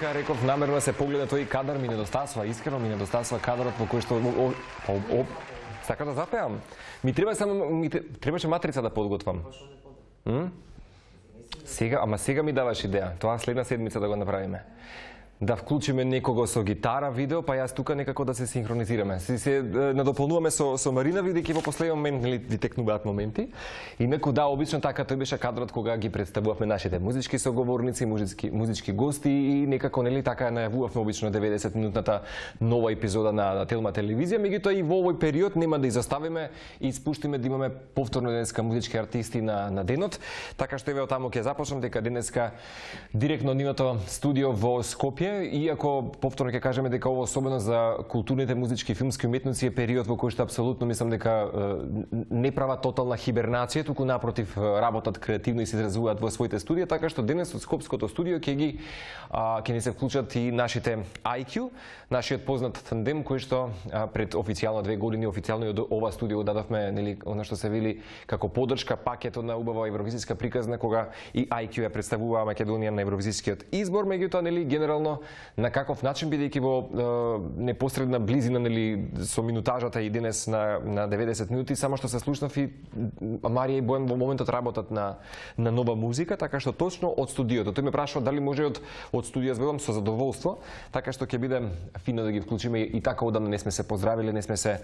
Така реков намерно да се погледа тој кадар ми недостасува, искрено ми недостасува кадарот во кој што о, да запеам. Ми треба само ми требаше матрица да подготвам. М? Сега, ама сега ми даваш идеја. Тоа следна седмица да го направиме да вклучиме некого со гитара, видео, па јас тука некако да се синхронизираме. Се, се надополнуваме со, со Марина, видеќи во последен момент ли, детекнуваат моменти. некој да, обично така тој беше кадрот кога ги представувавме нашите музички соговорници, музички, музички гости и некако нели така најавувавме обично 90 минутната нова епизода на, на Телма телевизија, меѓутоа и во овој период нема да изоставиме и спуштиме да имаме повторно денеска музички артисти на, на денот. Така што еве таму ќе започнам дека денеска директно нивното студио во Скопје иако повторно ќе кажеме дека ово особено за културните, музички и филмски уметници е период во кој што апсолутно мислам дека не прават тотална хибернација, туку напротив работат креативно и се изразуваат во своите студија, така што денес од Скопското студио ќе ги ќе ни се вклучат и нашите IQ, нашиот познат тандем кој што пред официјално две години официјално од ова студио дадовме нели она што се вели како поддршка пакетот на убава евровизиска приказна кога и IQ ја представуваа Македонија на евровизискиот избор, меѓутоа нели генерално на каков начин бидејќи во е, непосредна близина нели со минутажата и денес на на 90 минути, само што се слушнав и Марија и Боен во моментот работат на на нова музика, така што точно од студиото. Тој ме прашува дали може од од студија да зборам со задоволство, така што ќе биде фино да ги вклучиме и така одамна не сме се поздравиле, не сме се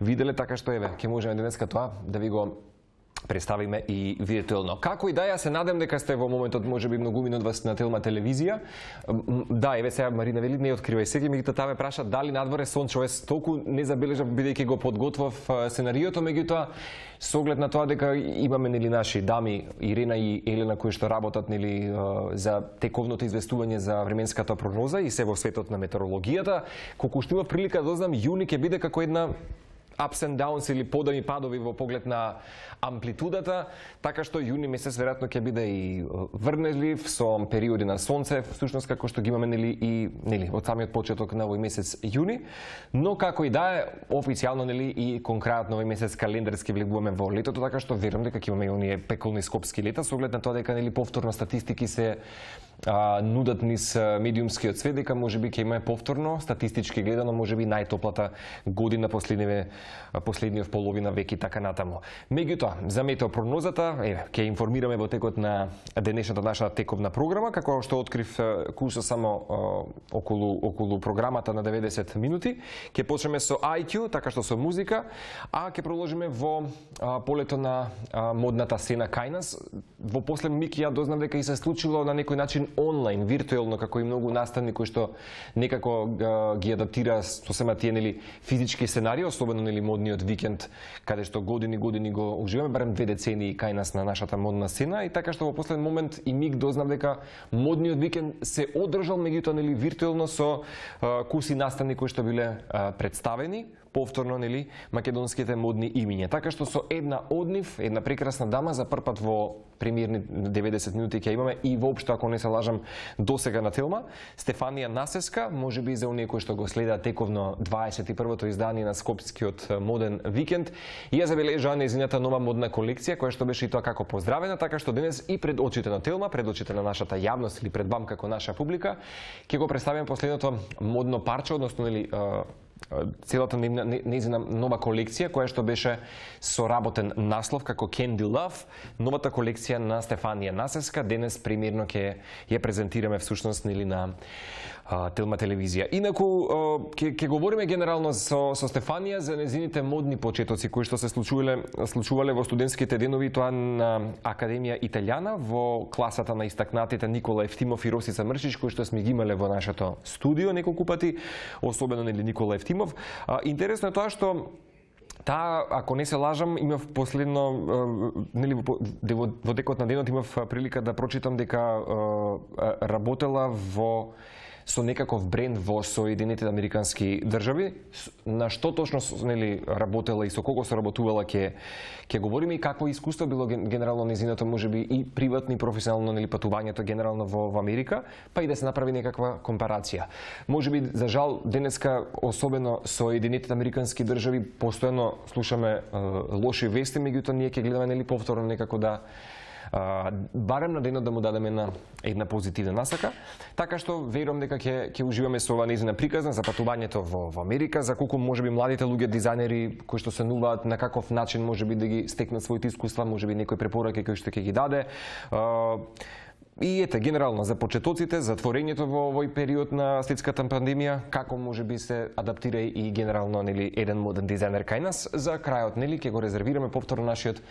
виделе, така што еве ќе можеме денеска тоа да ви го представиме и виртуелно. Како и да јас се надам дека сте во моментот можеби многу од вас на телма телевизија. Да, еве сега Марина вели не открива и сега меѓутоа таа ме праша дали надвор е сончево. Ес толку не забележав бидејќи го подготвав сценариото, меѓутоа со оглед на тоа дека имаме нели наши дами Ирена и Елена кои што работат нели за тековното известување за временската прогноза и се во светот на метеорологијата, колку што има прилика да знам јуни ќе биде како една ups and downs или подани падови во поглед на амплитудата, така што јуни месец веројатно ќе биде и врнелив со периоди на сонце, всушност како што ги имаме нели и нели од самиот почеток на овој месец јуни, но како и да е официјално нели и конкретно овој месец календарски влегуваме во летото, така што верувам дека ќе имаме и оние пеколни скопски лета со оглед на тоа дека нели повторно статистики се а, нудат низ медиумскиот свет дека можеби ќе имаме повторно статистички гледано можеби најтоплата година последниве последниот половина век и така натаму. Меѓутоа, за метеопрогнозата, еве, ќе информираме во текот на денешната наша тековна програма, како што открив курсот само околу околу програмата на 90 минути. Ќе почнеме со IQ, така што со музика, а ќе продолжиме во полето на модната сцена кај нас. Во последен миг ја дознав дека и се случило на некој начин онлайн, виртуелно, како и многу настани кои што некако ги адаптира сема тие нели физички сценарија, особено нели или модниот викенд каде што години години го уживаме барем две децении кај нас на нашата модна сцена и така што во последен момент и миг дознав дека модниот викенд се одржал меѓутоа нели виртуелно со куси настани кои што биле представени повторно нели македонските модни имиња. Така што со една од нив, една прекрасна дама за првпат во примерни 90 минути ќе имаме и воопшто ако не се лажам досега на телма, Стефанија Насеска, можеби за оние кои што го следа тековно 21-то издание на Скопскиот моден викенд, ја забележа нејзината нова модна колекција која што беше и тоа како поздравена, така што денес и пред очите на телма, пред очите на нашата јавност или пред вам како наша публика, ќе го представиме последното модно парче, односно нели целата нејзина нова колекција која што беше соработен наслов како Candy Love, новата колекција на Стефанија Насеска денес примерно ќе ја презентираме всушност или на а, Телма телевизија. Инаку, ќе, ќе говориме генерално со, со Стефанија за незините модни почетоци кои што се случувале, случувале во студентските денови, тоа на Академија Италијана во класата на истакнатите Никола Евтимов и Росица Мршич, кои што сме ги имале во нашето студио неколку пати, особено нели Никола Евтимов. А, интересно е тоа што Таа, ако не се лажам, имав последно, нели, во, во, во на денот имав прилика да прочитам дека е, работела во со некаков бренд во Соединетите Американски држави, на што точно нели работела и со кого работувала, ке, ке говориме и какво искуство било генерално незиното можеби и приватно и професионално нели патувањето генерално во, во Америка, па и да се направи некаква компарација. Можеби за жал денеска особено Соединетите Американски држави постојано слушаме е, лоши вести, меѓутоа ние ќе гледаме нели повторно некако да барем на денот да му дадеме една, една позитивна насака. Така што верувам дека ќе ќе уживаме со ова незина приказна за патувањето во, во Америка, за колку можеби младите луѓе дизајнери кои што се нуваат на каков начин можеби да ги стекнат своите искуства, можеби некои препораки кои што ќе ги даде. А, И ете, генерално, за почетоците, затворењето во овој период на светската пандемија, како може би се адаптира и генерално нели, еден моден дизајнер кај нас, за крајот нели, ке го резервираме повторно нашиот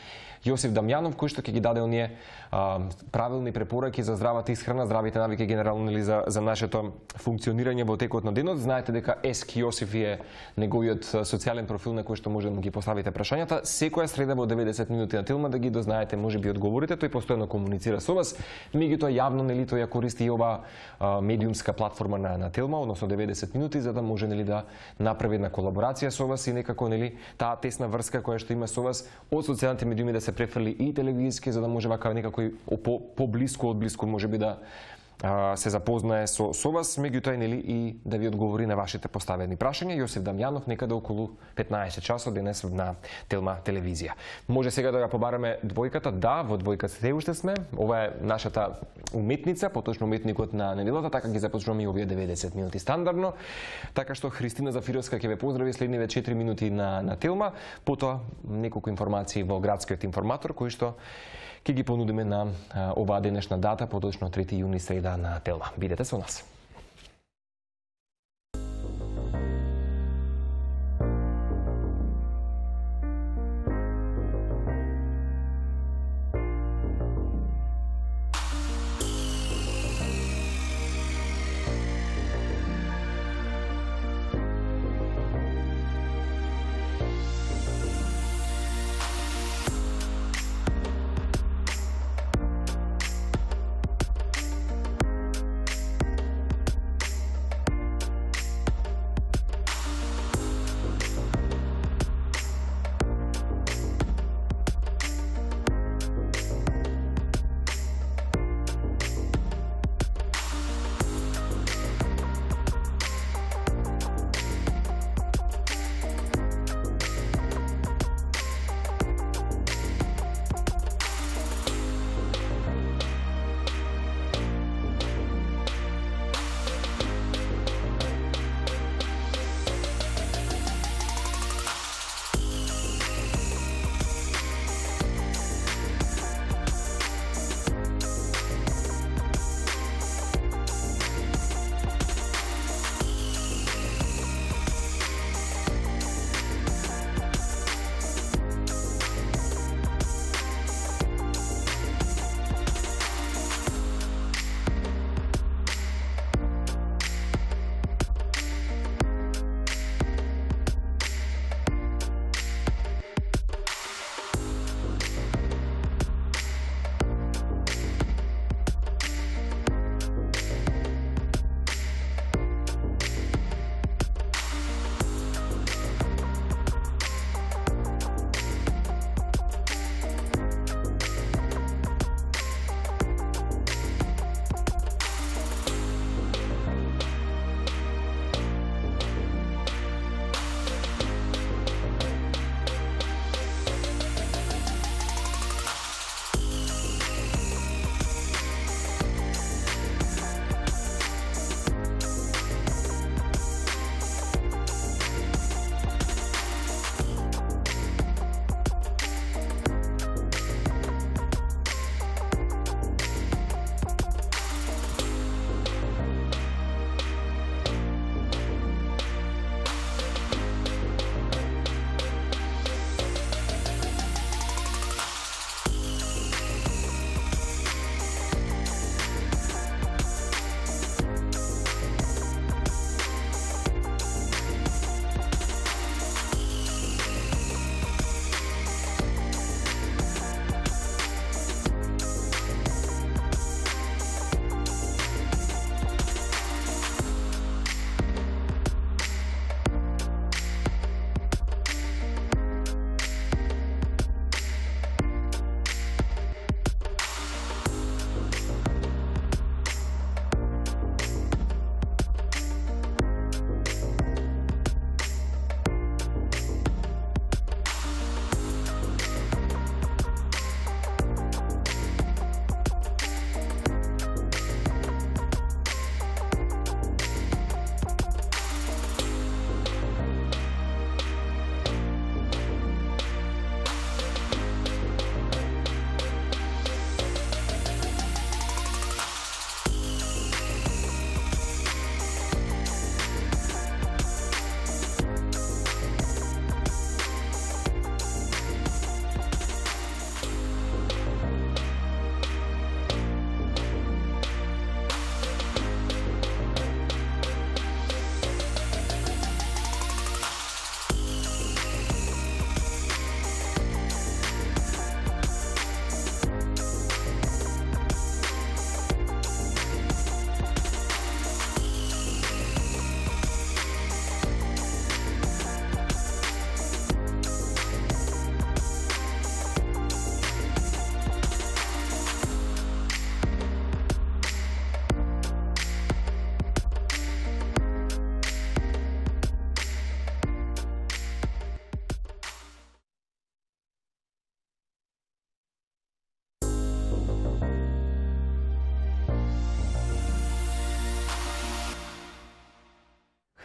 Јосиф Дамјанов, кој што ќе ги даде оние а, правилни препораки за здравата исхрана, здравите навики генерално или за, за нашето функционирање во текот на денот. Знаете дека Еск Јосиф е неговиот социјален профил на кој што може да му ги поставите прашањата. Секоја среда во 90 минути на Тилма да ги дознаете, може би одговорите, тој постојано комуницира со вас. Меѓутоа јавно нели тој ја користи и ова медиумска платформа на на Телма, односно 90 минути за да може нели да направи една колаборација со вас и некако нели таа тесна врска која што има со вас од социјалните медиуми да се префрли и телевизиски, за да може вака некако и по, поблиску од близко може би да се запознае со, со вас, меѓутоа нели и да ви одговори на вашите поставени прашања. Јосиф Дамјанов некаде околу 15 часот денес на Телма телевизија. Може сега да ја побараме двојката. Да, во двојката се уште сме. Ова е нашата уметница, поточно уметникот на неделата, така ги започнуваме и овие 90 минути стандардно. Така што Христина Зафировска ќе ве поздрави следниве 4 минути на, на Телма, потоа неколку информации во градскиот информатор, кои што ќе ги понудиме на оваа денешна дата, поточно 3 јуни среда на Телма. Бидете со нас.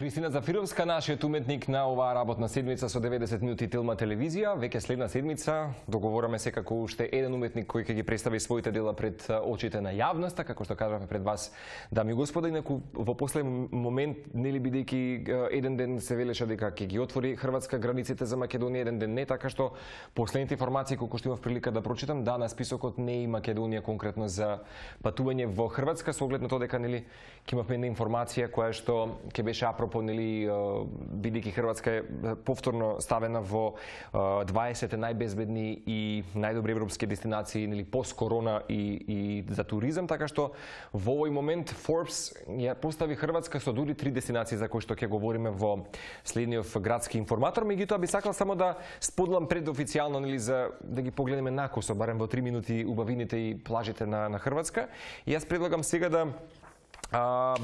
Кристина Зафировска, нашиот уметник на оваа работна седмица со 90 минути Телма телевизија. Веќе следна седмица договораме секако уште еден уметник кој ќе ги представи своите дела пред очите на јавноста, како што кажавме пред вас, дами и господа, инаку во последен момент, нели бидејќи еден ден се велеше дека ќе ги отвори Хрватска границите за Македонија, еден ден не, така што последните информации колку што имав прилика да прочитам, дана списокот не и Македонија конкретно за патување во Хрватска со оглед на тоа дека нели ќе имавме една информација која што ќе беше апроп Европа, нели, бидејќи Хрватска е повторно ставена во 20 најбезбедни и најдобри европски дестинации, нели, пост-корона и, и за туризам, така што во овој момент Forbes ја постави Хрватска со дури три дестинации за кои што ќе говориме во следниот градски информатор, меѓутоа би сакал само да споделам пред официјално нели за да ги погледнеме накосо барем во 3 минути убавините и плажите на на Хрватска. И јас предлагам сега да а,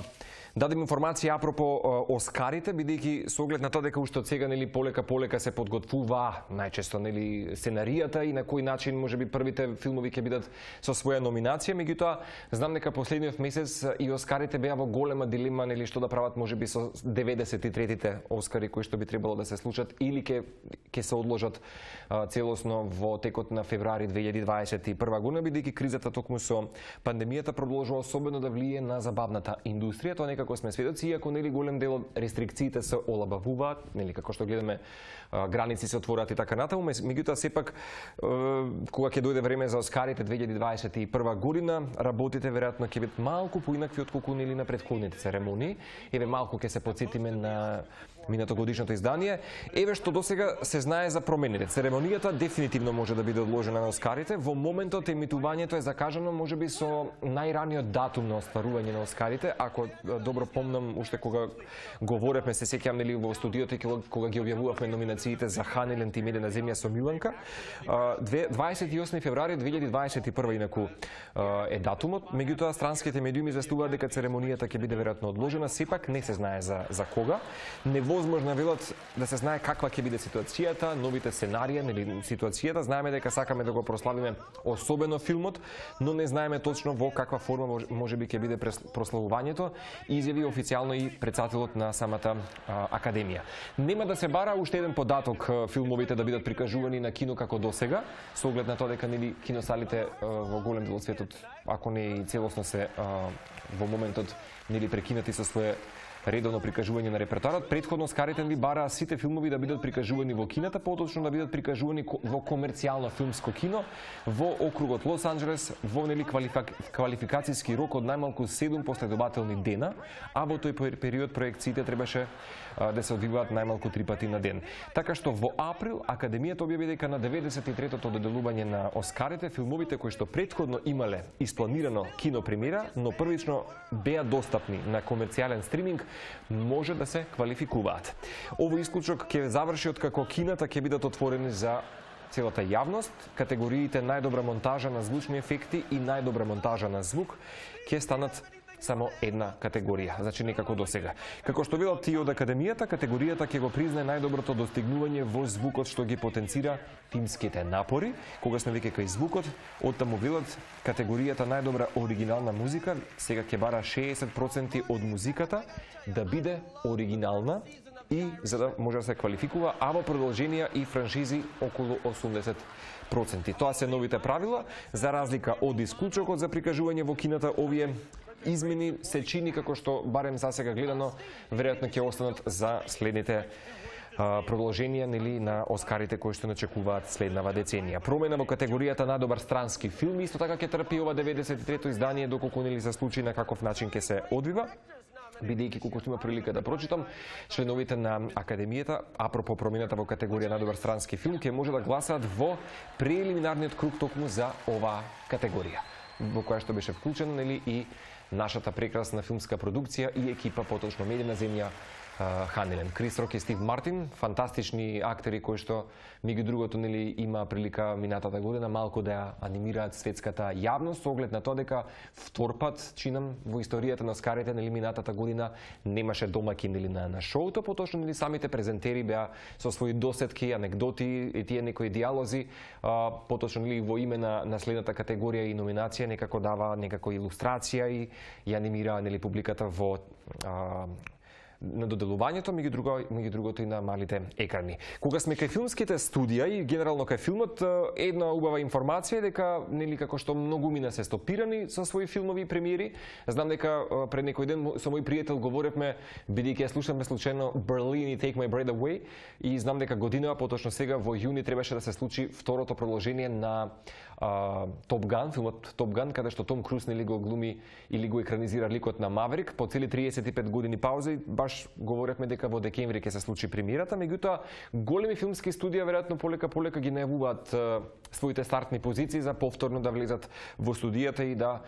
дадем информација апропо Оскарите, бидејќи со оглед на тоа дека уште од сега нели полека полека се подготвува најчесто нели сценаријата и на кој начин можеби првите филмови ќе бидат со своја номинација, меѓутоа знам дека последниот месец и Оскарите беа во голема дилема нели што да прават можеби со 93-тите Оскари кои што би требало да се случат или ќе ќе се одложат целосно во текот на февруари 2021 година бидејќи кризата токму со пандемијата продолжува особено да влие на забавната индустрија, тоа како сме сведоци, иако нели голем дел од рестрикциите се олабавуваат, нели како што гледаме граници се отвораат и така натаму, меѓутоа сепак кога ќе дојде време за Оскарите 2021 година, работите веројатно ќе бидат малку поинакви отколку нели на претходните церемонии. Еве малку ќе се подсетиме на минатогодишното издание, еве што досега се знае за промените. Церемонијата дефинитивно може да биде одложена на Оскарите. Во моментот емитувањето е закажано можеби со најраниот датум на остварување на Оскарите, ако добро помнам уште кога говоревме се сеќавам нели во студиото и кога, кога ги објавувавме номинациите за Ханелен Тимиде на земја со Миланка, 28 февруари 2021 инаку е датумот, меѓутоа странските медиуми известуваат дека церемонијата ќе биде веројатно одложена, сепак не се знае за за кога. Не во возможно велат да се знае каква ќе биде ситуацијата, новите сценарија или ситуацијата. Знаеме дека сакаме да го прославиме особено филмот, но не знаеме точно во каква форма може би ќе биде прославувањето, изјави официјално и претсателот на самата а, академија. Нема да се бара уште еден податок филмовите да бидат прикажувани на кино како досега, со оглед на тоа дека нели киносалите во голем дел од светот, ако не и целосно се а, во моментот нели прекинати со свое Редовно прикажување на репертоарот, предходно Скаретен ви бараа сите филмови да бидат прикажувани во кината, поточно да бидат прикажувани во комерцијално филмско кино во округот Лос Анџелес во нели квалификацијски рок од најмалку 7 последователни дена, а во тој период проекциите требаше да се одвиваат најмалку три пати на ден. Така што во април Академијата објави дека на 93-тото доделување на Оскарите филмовите кои што предходно имале испланирано кино премиера, но првично беа достапни на комерцијален стриминг, може да се квалификуваат. Овој исклучок ќе заврши од како кината ќе бидат отворени за целата јавност, категориите најдобра монтажа на звучни ефекти и најдобра монтажа на звук ќе станат само една категорија, значи некако до сега. Како што велат тие од Академијата, категоријата ќе го признае најдоброто достигнување во звукот што ги потенцира тимските напори. Кога сме веќе кај звукот, од таму велат категоријата најдобра оригинална музика, сега ќе бара 60% од музиката да биде оригинална и за да може да се квалификува, а во продолженија и франшизи околу 80 проценти. Тоа се новите правила, за разлика од исклучокот за прикажување во кината, овие измени се чини како што барем засега гледано веројатно ќе останат за следните продолжение нели на Оскарите кои што начекуваат следнава деценија. Промена во категоријата на добар странски филм исто така ќе трпи ова 93-то издание доколку нели се случи на каков начин ќе се одвива бидејќи колку што има прилика да прочитам, членовите на Академијата, апропо промената во категорија на добар странски филм, ќе може да гласаат во прелиминарниот круг токму за оваа категорија, во која што беше вклучена нели и нашата прекрасна филмска продукција и екипа поточно медијна земја Ханилен. Крис Рок и Стив Мартин, фантастични актери кои што меѓу другото нели има прилика минатата година малку да ја анимираат светската јавност со оглед на тоа дека вторпат чинам во историјата на Оскарите нели минатата година немаше домаќин нели на на шоуто, поточно нели самите презентери беа со своји досетки, анекдоти и тие некои диалози, поточно нели во име на, на следната категорија и номинација некако дава некако илустрација и ја анимираа нели публиката во а, на доделувањето, меѓу, друго, меѓу другото и на малите екрани. Кога сме кај филмските студија и генерално кај филмот, една убава информација е дека, нели како што многу мина се стопирани со своји филмови и премиери, знам дека пред некој ден со мој пријател говоревме, бидејќи ја слушаме случајно Berlin и Take My Breath Away, и знам дека година поточно сега во јуни, требаше да се случи второто продолжение на Топ Ган, филмот Топ Ган, каде што Том Круз нели го глуми или го екранизира ликот на Маврик, по цели 35 години пауза и баш говоревме дека во декември ќе се случи премиерата, меѓутоа големи филмски студија веројатно полека полека ги најавуваат своите стартни позиции за повторно да влезат во студијата и да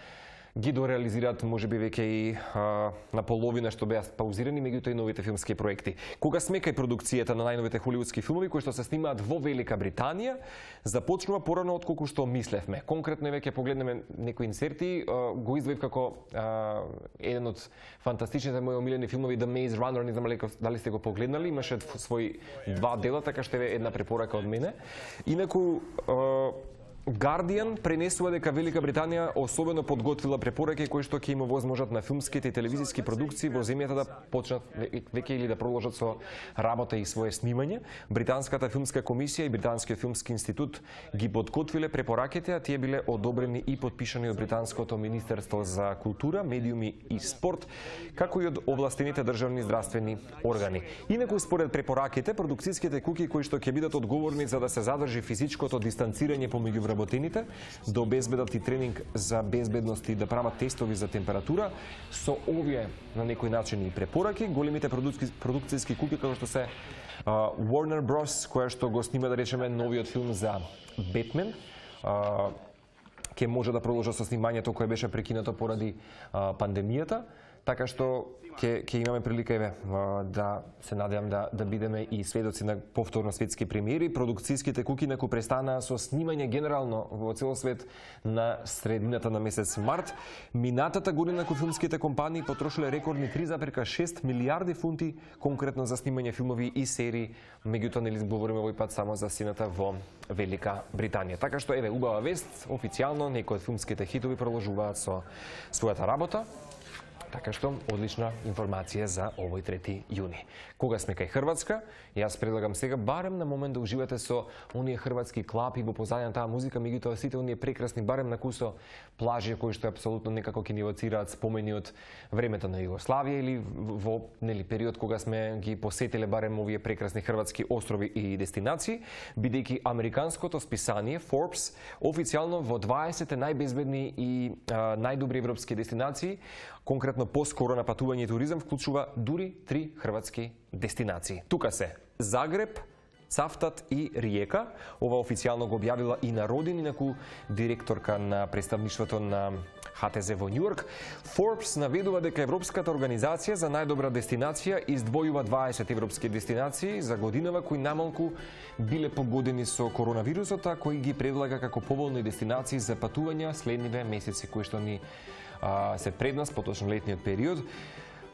ги дореализираат можеби веќе и а, на половина што беа паузирани меѓутоа и новите филмски проекти. Кога смека и продукцијата на најновите холивудски филмови кои што се снимаат во Велика Британија, започнува порано од колку што мислевме. Конкретно веќе погледнеме некои инсерти, а, го извоив како а, еден од фантастичните мои омилени филмови The Maze Runner, не знам дали сте го погледнали, имаше свој два дела, така што е една препорака од мене. Инаку а, Guardian пренесува дека Велика Британија особено подготвила препораки кои што ќе има возможат на филмските и телевизиски продукции во земјата да почнат веќе или да продолжат со работа и свое снимање. Британската филмска комисија и Британскиот филмски институт ги подготвиле препораките, а тие биле одобрени и подпишани од британското министерство за култура, медиуми и спорт, како и од областените државни здравствени органи. Инаку според препораките, продукцијските куки кои што ќе бидат одговорни за да се задржи физичкото дистанцирање помеѓу вработените, да обезбедат и тренинг за безбедност и да прават тестови за температура. Со овие, на некој начин, и препораки, големите продукцијски куќи, како што се uh, Warner Bros, која што го снима, да речеме, новиот филм за Бетмен, uh, може да продолжат со снимањето кое беше прекинато поради uh, пандемијата, така што Ке ке имаме прилика еве да се надевам да да бидеме и сведоци на повторно светски премиери. Продукциските куки неку престана со снимање генерално во цел свет на средината на месец март. Минатата година кој филмските компании потрошиле рекордни 3,6 милиарди фунти конкретно за снимање филмови и серии, меѓутоа нели збориме овој пат само за сината во Велика Британија. Така што еве убава вест, официјално некои од филмските хитови продолжуваат со својата работа. Така што одлична информација за овој 3 јуни. Кога сме кај Хрватска, јас предлагам сега барем на момент да уживате со оние хрватски клапи во позадина таа музика, меѓутоа сите оние прекрасни барем на кусо плажи кои што апсолутно некако ќе ни евоцираат спомени од времето на Југославија или во нели период кога сме ги посетиле барем овие прекрасни хрватски острови и дестинации, бидејќи американското списание Forbes официјално во 20 најбезбедни и а, најдобри европски дестинации Конкретно поскоро на патување и туризам вклучува дури три хрватски дестинации. Тука се Загреб, Цафтат и Риека. Ова официјално го објавила и народин, инаку директорка на представништвото на ХТЗ во Њујорк. Forbes наведува дека Европската организација за најдобра дестинација издвојува 20 европски дестинации за годинава кои намалку биле погодени со коронавирусот, а кои ги предлага како поволни дестинации за патувања следниве месеци кои што ни а, се пред нас, поточно летниот период.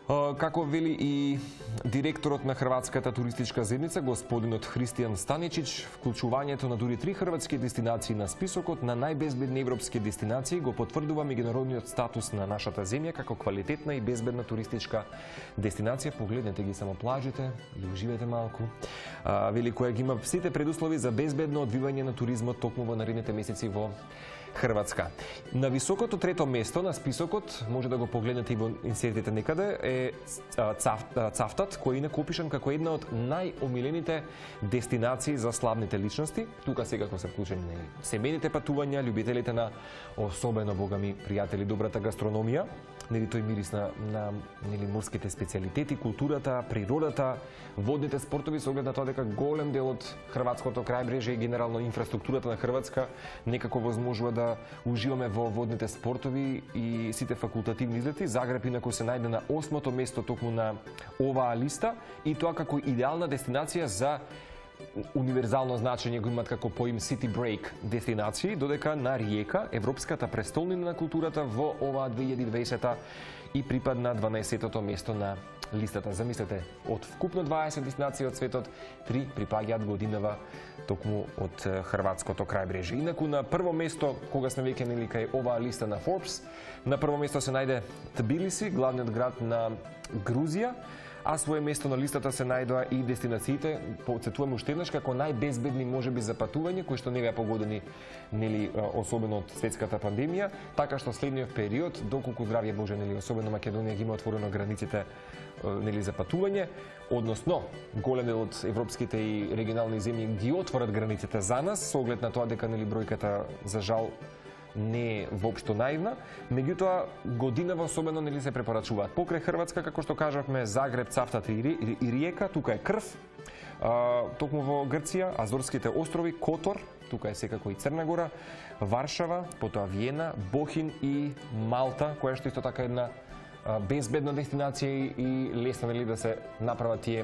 Како вели и директорот на Хрватската туристичка земница, господинот Христијан Станичич, вклучувањето на дури три хрватски дестинации на списокот на најбезбедни европски дестинации го потврдува меѓународниот статус на нашата земја како квалитетна и безбедна туристичка дестинација. Погледнете ги само плажите и да уживете малку. Вели која ги има сите предуслови за безбедно одвивање на туризмот токму во наредните месеци во Хрватска. На високото трето место на списокот, може да го погледнете и во инсертите некаде, е Цафтат, кој е накопишен како една од најомилените дестинации за славните личности. Тука секако се вклучени семените патувања, љубителите на особено, богами, пријатели, добрата гастрономија, нели тој мирис на, на нели морските специјалитети, културата, природата, водните спортови се оглед на тоа дека голем дел од хрватското крајбрежје и генерално инфраструктурата на Хрватска некако возможува да уживаме во водните спортови и сите факултативни излети. Загреб инаку се најде на осмото место токму на оваа листа и тоа како идеална дестинација за универзално значење го имат како поим City Break дестинации, додека на Риека, Европската престолнина на културата во оваа 2020 и припадна 12-тото место на листата. Замислете, од вкупно 20 дестинации од светот, три припаѓаат годинава токму од Хрватското крајбрежје. Инаку на прво место, кога сме веќе нели кај оваа листа на Forbes, на прво место се најде Тбилиси, главниот град на Грузија, а свое место на листата се најдоа и дестинациите, поцетуваме уште еднаш како најбезбедни можеби за патување, кои што не беа погодени нели особено од светската пандемија, така што следниот период, доколку здравје Боже, нели особено Македонија ги има отворено границите нели за патување, односно голем дел од европските и регионални земји ги отворат границите за нас со оглед на тоа дека нели бројката за жал не е воопшто наивна, меѓутоа годинава особено нели се препорачуваат. Покрај Хрватска, како што кажавме, Загреб, Цафтат и Риека, тука е крв, а, токму во Грција, Азорските острови, Котор, тука е секако и Црна Гора, Варшава, потоа Виена, Бохин и Малта, која што исто така една безбедна дестинација и лесно нели да се направат тие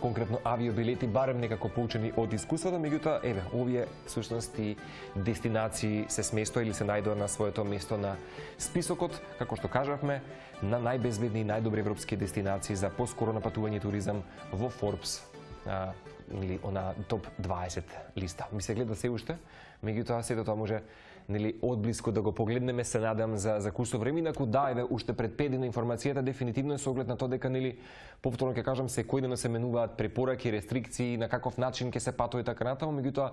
конкретно авиобилети, барем некако поучени од искусството, меѓутоа, еве, овие сушности дестинации се сместо или се најдоа на своето место на списокот, како што кажавме, на најбезбедни и најдобри европски дестинации за поскоро на патување туризам во Forbes а, или она топ 20 листа. Ми се гледа се уште, меѓутоа сето тоа може нели одблиско да го погледнеме, се надам за за кусо време, инаку да, еве уште пред пет дена информацијата дефинитивно е со оглед на тоа дека нели повторно ќе кажам секојдневно се менуваат препораки, рестрикции, на каков начин ќе се патува и така натаму, меѓутоа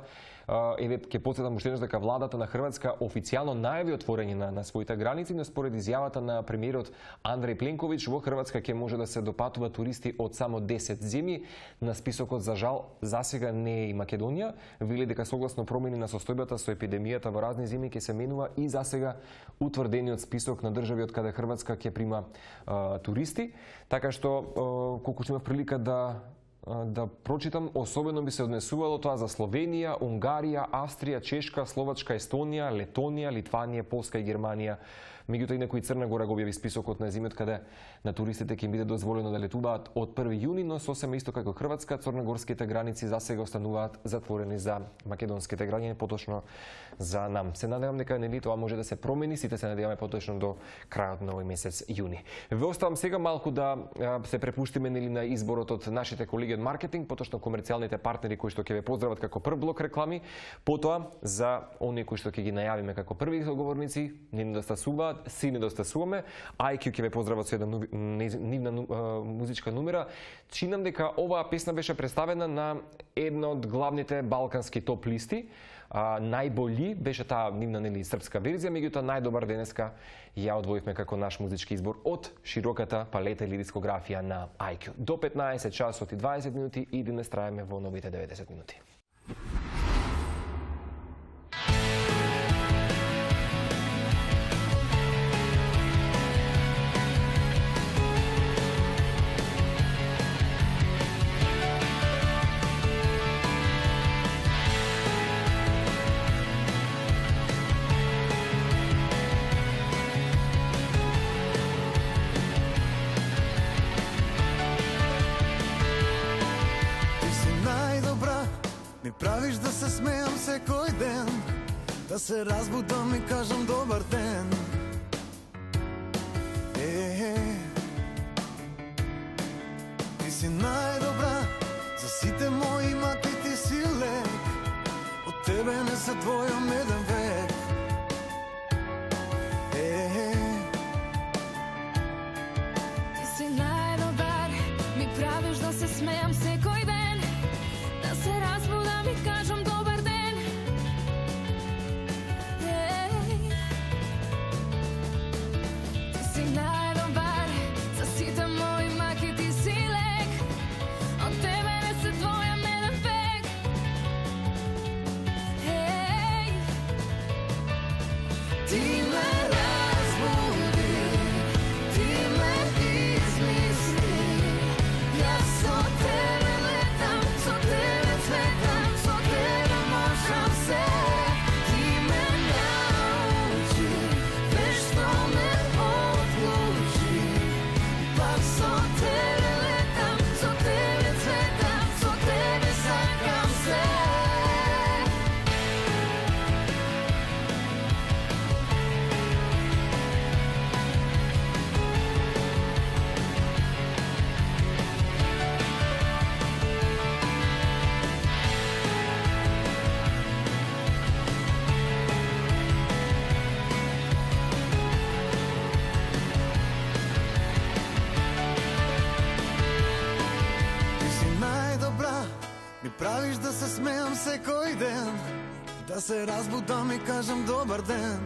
еве ќе потсетам уште еднаш дека владата на Хрватска официјално најави отворање на на своите граници, но според изјавата на премиерот Андреј Пленковиќ во Хрватска ќе може да се допатува туристи од само 10 земји. На списокот за жал засега не е и Македонија, вели дека согласно промени на состојбата со епидемијата во разни земји години ќе се менува и за сега утврдениот список на држави од каде Хрватска ќе прима а, туристи, така што а, колку што имав прилика да да прочитам, особено би се однесувало тоа за Словенија, Унгарија, Австрија, Чешка, Словачка, Естонија, Летонија, Литванија, Полска и Германија Меѓутоа и некои Црна Гора го објави списокот на земјот каде на туристите ќе им биде дозволено да летуваат од 1 јуни, но сосема исто како Хрватска, црногорските граници за сега остануваат затворени за македонските граѓани, поточно за нам. Се надевам дека нели тоа може да се промени, сите се надеваме поточно до крајот на овој месец јуни. Ве оставам сега малку да се препуштиме нели на изборот од нашите колеги од маркетинг, поточно комерцијалните партнери кои што ќе ве поздрават како прв блок реклами, потоа за оние кои што ќе ги најавиме како први договорници, нели да стасуваат останат, сини достасуваме, да IQ ќе ве поздрава со една нивна музичка нумера. Чинам дека оваа песна беше представена на една од главните балкански топ листи. А, најболи беше таа нивна нели српска верзија, меѓутоа најдобар денеска ја одвоивме како наш музички избор од широката палета или дискографија на IQ. До 15 часот и 20 минути и денес траеме во новите 90 минути. се разбудам и кажам до се разбудам и кажам добар ден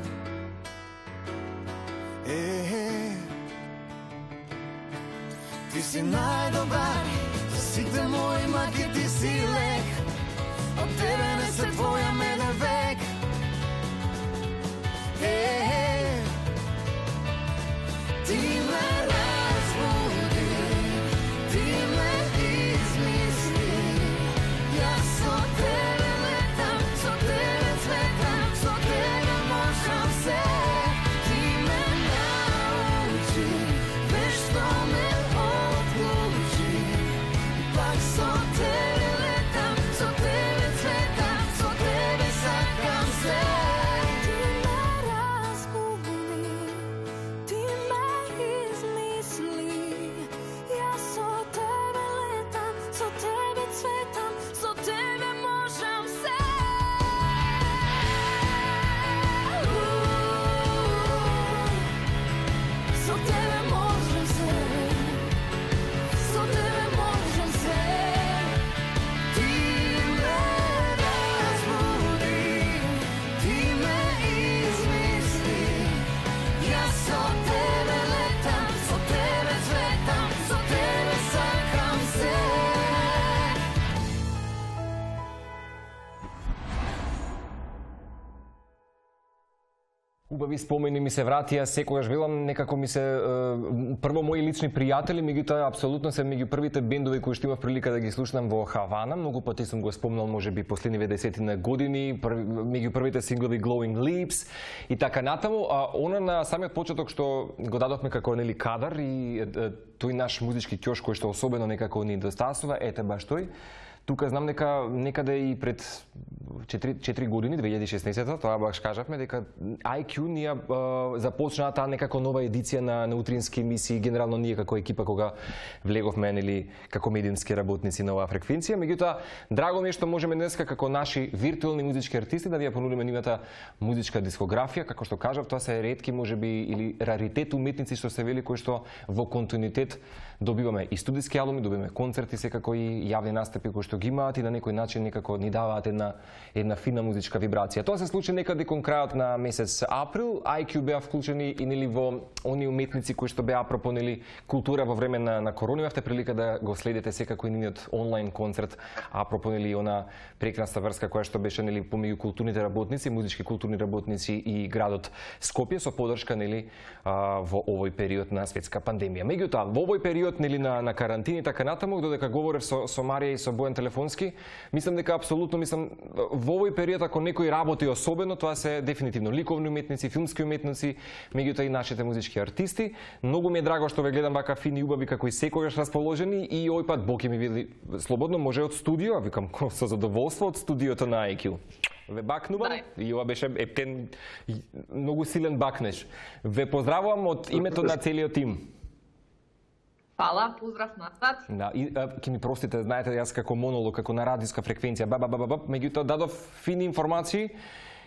е, е. Ти си најдобар, сите мои маки ти си лек Од тебе не се твоја мене век е, е. убави спомени ми се вратија секогаш велам некако ми се прво мои лични пријатели, меѓутоа апсолутно се меѓу првите бендови кои што имав прилика да ги слушнам во Хавана. Многу пати сум го спомнал можеби последниве на години, пр... меѓу првите синглови Glowing Lips и така натаму, а она на самиот почеток што го дадовме како нели кадар и тој наш музички ќош кој што особено некако ни достасува ете баш тој Тука знам дека некаде и пред 4, 4 години, 2016-та, тоа баш кажавме дека IQ ние започна таа некако нова едиција на, на утрински емисии, генерално ние како екипа кога влеговме или како медиумски работници на оваа фреквенција. Меѓутоа, драго ми е што можеме днеска како наши виртуелни музички артисти да ви ја понудиме нивната музичка дискографија, како што кажав, тоа се ретки можеби или раритет уметници што се вели кои што во континуитет добиваме и студиски албуми, добиваме концерти секако и јавни настапи кои што ги имаат и на некој начин некако ни даваат една една фина музичка вибрација. Тоа се случи некаде кон крајот на месец април. IQ беа вклучени и нели во они уметници кои што беа пропонели култура во време на, на корона. Имавте прилика да го следите секако и ниниот онлайн концерт, а пропонели она прекрасна врска која што беше нели помеѓу културните работници, музички културни работници и градот Скопје со поддршка нели во овој период на светска пандемија. Меѓутоа, во овој период период, нели на на карантин и така натаму, додека говорев со со Марија и со Боен телефонски, мислам дека апсолутно мислам во овој период ако некој работи особено, тоа се дефинитивно ликовни уметници, филмски уметници, меѓутоа и нашите музички артисти. Многу ми е драго што ве гледам вака фини и убави како и секогаш расположени и овој пат Боки ми вели слободно може од студио, а викам со задоволство од студиото на IQ ве бакнувам и ова беше ептен многу силен бакнеш. Ве поздравувам од името на целиот тим. Фала, поздрав назад. Да, и а, ми простите, знаете, јас како монолог, како на радиска фреквенција, ба ба ба ба, ба меѓутоа дадов фини информации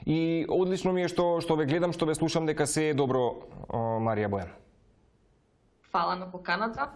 и одлично ми е што што ве гледам, што ве слушам дека се е добро, о, Марија Бојан. Фала на поканата.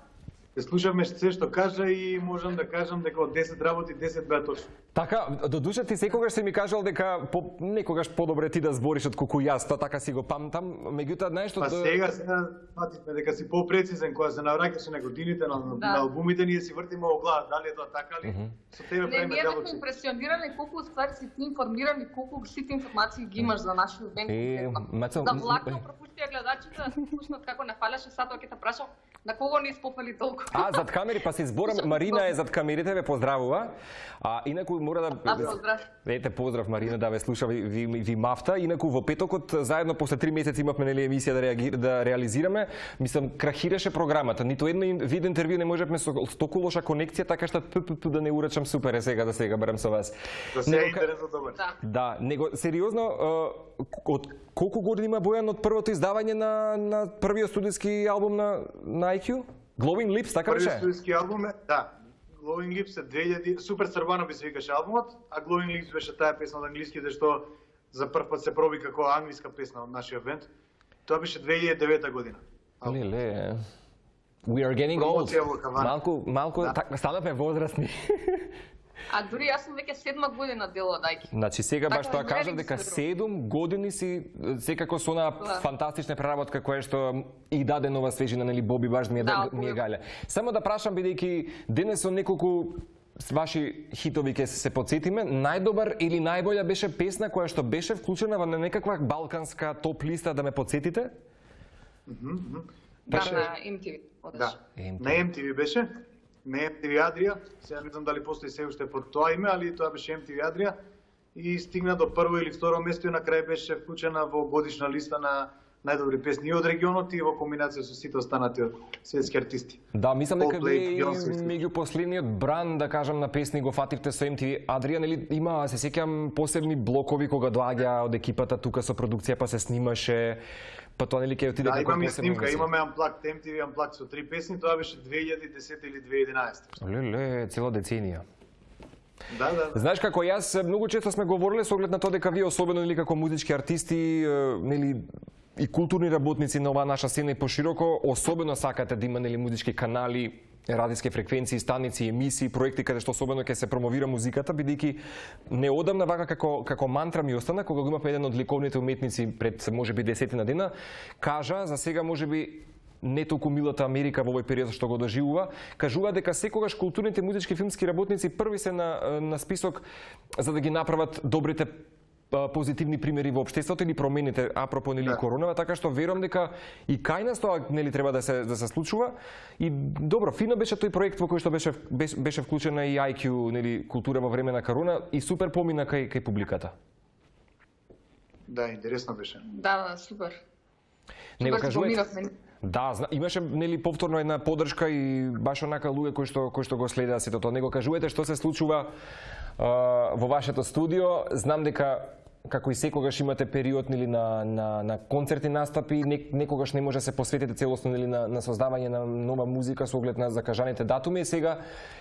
Се слушавме се што кажа и можам да кажам дека од 10 работи 10 беа точно. Така, до душа ти секогаш си ми кажал дека по, некогаш подобре ти да збориш од колку јас, тоа така си го памтам, меѓутоа знаеш што Па сега се сфативме дека си попрецизен кога се навраќаш на годините на, да. на албумите ние си вртиме во глава, дали е тоа така ли? Mm -hmm. Со тебе не, правиме дело. Не, импресионирани колку ствари си ти информирани, колку сите информации ги имаш за нашиот бенд. Е, мацал, Да влакно ја гледачите да се слушнат како не фалеше, сато ќе те прашам на кого не испопали толку. А, зад камери, па се изборам, Марина е зад камерите, ве поздравува. А, инаку мора да... А, поздрав. Ете, поздрав, Марина, да ве слуша, ви, ви, ви мафта. Инаку во петокот, заедно после три месеци имавме нели емисија да, реагир, да реализираме. Мислам, крахираше програмата. Нито едно вид интервју не можевме со толку лоша конекција, така што п, п, п, да не урачам супер е сега да сега барам со вас. Да сега е интересно да Да, него сериозно од Колку години има Бојан од првото издавање на, на првиот студиски албум на, на IQ? Glowing Lips, така беше? Првиот студиски албум е, да. Glowing Lips е 2000, Супер Србано би се викаше албумот, а Glowing Lips беше таа песна од англиските што за прв пат се проби како англиска песна од нашиот бенд. Тоа беше 2009 година. Албум. Леле. We are getting old. Малку, малку, да. так, станавме возрастни. А дури јас сум веќе седма година делодајки. Значи сега така, баш тоа кажав дека седум години си секако со она да. фантастична преработка која што и даде нова свежина, нели Боби баш ми е, да, ми е гале. Само да прашам бидејќи денес со неколку ваши хитови ќе се подсетиме, најдобар или најбоља беше песна која што беше вклучена во некаква балканска топ листа да ме подсетите? Mm -hmm. беше... Да, на MTV. Да. MTV. На MTV беше? на е MTV Adria, сега не знам дали постои се уште под тоа име, али тоа беше MTV Адрија и стигна до прво или второ место и на крај беше вклучена во годишна листа на најдобри песни и од регионот и во комбинација со сите останати од светски артисти. Да, мислам дека ви меѓу последниот бран, да кажам, на песни го фативте со MTV Адриан, или има, се сеќам, посебни блокови кога доаѓа од екипата тука со продукција, па се снимаше Па тоа нели ќе отиде да, како имаме снимка, имаме амплак MTV амплак со три песни, тоа беше 2010 или 2011. Леле, цела деценија. Да, да, да. Знаеш како јас многу често сме говореле со оглед на тоа дека вие особено нели како музички артисти нели и културни работници на оваа наша сцена и пошироко, особено сакате да има нели музички канали, радиски фреквенции, станици, емисии, проекти каде што особено ќе се промовира музиката, бидејќи неодамна вака како како мантра ми остана кога го имавме еден од ликовните уметници пред можеби 10 на дена, кажа за сега можеби не толку милата Америка во овој период што го доживува, кажува дека секогаш културните музички филмски работници први се на, на список за да ги направат добрите позитивни примери во општеството или промените апропо нели да. коронава, така што верувам дека и кај нас тоа нели треба да се да се случува. И добро, фино беше тој проект во кој што беше беше вклучена и IQ нели култура во време на корона и супер помина кај кај публиката. Да, интересно беше. Да, да, супер. Не го кажувате? Да, зна... имаше нели повторно една поддршка и баш онака луѓе кои што кои што го следеа сето тоа. Не го кажувате што се случува во вашето студио. Знам дека како и секогаш имате период нели на на на концерти настапи, некогаш не може да се посветите целосно нели на на создавање на нова музика со оглед на закажаните датуми, сега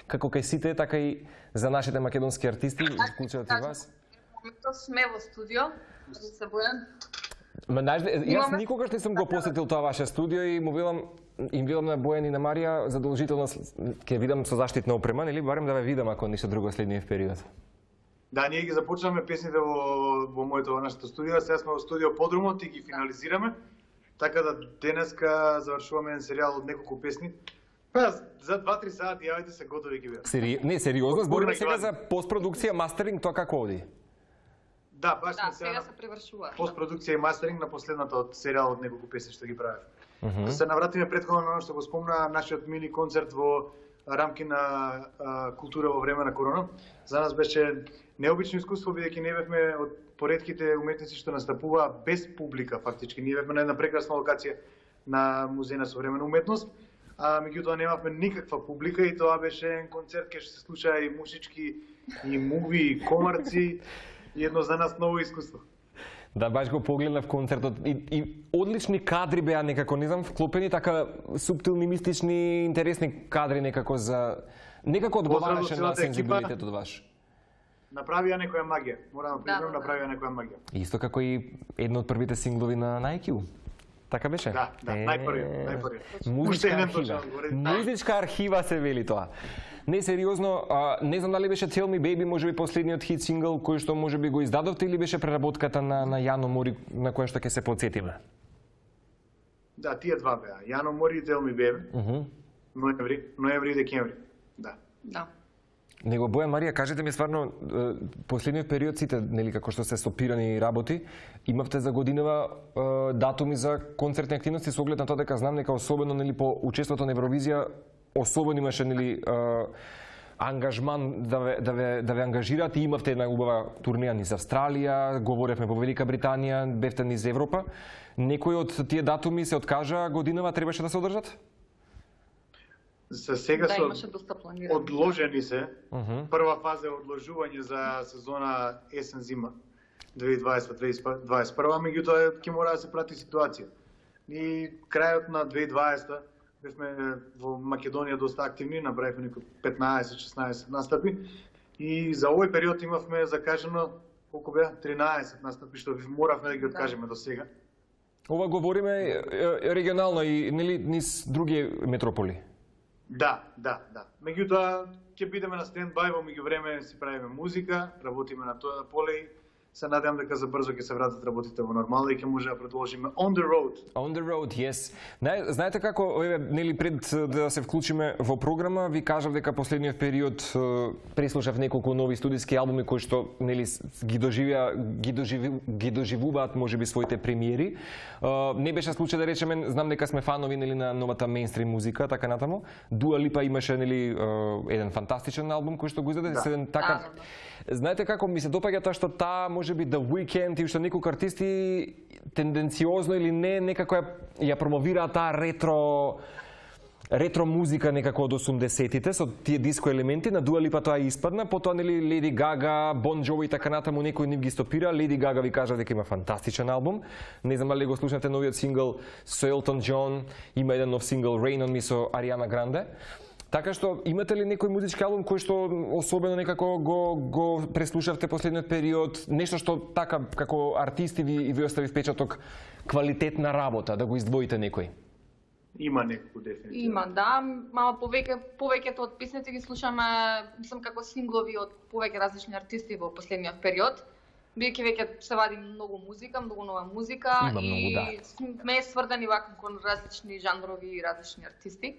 како кај сите, така и за нашите македонски артисти, вклучуваат така, така, и така. вас. моментов сме во студио, за да се бојам. Ма, јас никогаш не сум го посетил тоа ваше студио и му велам им видам на Бојан и на Марија, задолжително ќе видам со заштитна опрема, нели барем да ве видам ако ништо друго следниот период. Да, ние ги започнаме песните во, во моето во нашето студио, сега сме во студио Подрумот и ги финализираме. Така да денеска завршуваме еден серијал од неколку песни. Па, за 2-3 сати јавите се готови ги бидат. Сери... Не, сериозно, збориме сега за постпродукција, мастеринг, тоа како оди? Да, баш да, сега, сега се превршува. Постпродукција и мастеринг на последната од сериал од неколку песни што ги правиме. Mm -hmm. Се навратиме предходно на оно што го спомна нашиот мини концерт во рамки на а, култура во време на корона. За нас беше необично искуство бидејќи не бевме од поредките уметници што настапува без публика фактички. Ние бевме на една прекрасна локација на музеј на современа уметност, а меѓутоа немавме никаква публика и тоа беше еден концерт кај што се случаа и мушички и муви и комарци и едно за нас ново искуство. Да, баш го погледнав концертот и, и одлични кадри беа некако, не знам, вклопени така субтилни, мистични, интересни кадри некако за некако одговараше на сензибилитетот ваш. Направија некоја магија, морам да, да. признам, направија некоја магија. Исто како и едно од првите синглови на Nike. Така беше? Да, да, најпрвиот, најпрвиот. Музичка архива. Да музичка архива се вели тоа. Не сериозно, а, не знам дали беше Tell Me Baby, можеби последниот хит сингл кој што можеби го издадовте или беше преработката на на Јано Мори на која што ќе се подсетиме. Да, тие два беа. Јано Мори и Tell Me Baby. Uh -huh. Ноември, ноември и декември. Да. Да. Него Боја Марија, кажете ми стварно, последниот период сите, нели, како што се стопирани работи, имавте за годинава датуми за концертни активности, со оглед на тоа дека знам дека особено нели, по учеството на Евровизија особен имаше нели ангажман да ве, да ве, да ве ангажирате. Имавте една убава турнеја низ Австралија, говоревме по Велика Британија, бевте низ Европа. Некои од тие датуми се откажа, годинава требаше да се одржат? За сега да, се одложени се. Uh -huh. Прва фаза е одложување за сезона есен-зима 2020-2021, меѓутоа ќе мора да се прати ситуација. И крајот на 2020 бевме во Македонија доста активни, направивме некои 15-16 настапи и за овој период имавме закажено да колку беа 13 настапи што моравме да ги да. откажеме до сега. Ова говориме регионално и нели низ други метрополи. Да, да, да. Меѓутоа ќе бидеме на стендбај во меѓувреме си правиме музика, работиме на тоа поле и Се надевам дека за брзо ќе се вратат работите во нормално и ќе може да продолжиме on the road. On the road, yes. знаете како, еве, нели пред да се вклучиме во програма, ви кажав дека последниот период преслушав неколку нови студиски албуми кои што нели ги доживеа, ги доживи, ги доживуваат можеби своите премиери. Не беше случај да речеме, знам дека сме фанови нели на новата мејнстрим музика, така натаму. Дуа Липа имаше нели еден фантастичен албум кој што го издаде, да. еден така Знаете како ми се допаѓа тоа што таа може би The Weeknd и што некои артисти тенденциозно или не некако ја, ја промовира таа ретро ретро музика некако од 80-тите со тие диско елементи на Дуа Липа тоа испадна, потоа нели Леди Гага, Бон Джови и така натаму некој нив ги стопира. Леди Гага ви кажа дека има фантастичен албум. Не знам дали го слушнате новиот сингл со Елтон Џон, има еден нов сингл Rain on Me со Ариана Гранде. Така што имате ли некој музички албум кој што особено некако го го преслушавте последниот период, нешто што така како артисти ви ви остави впечаток квалитетна работа да го издвоите некој? Има некој дефинитивно. Има, да, мало повеќе повеќето од песните ги слушаме, мислам како синглови од повеќе различни артисти во последниот период бидејќи веќе се вади многу музика, многу нова музика Има и многу, да. сме сврдани вака кон различни жанрови и различни артисти.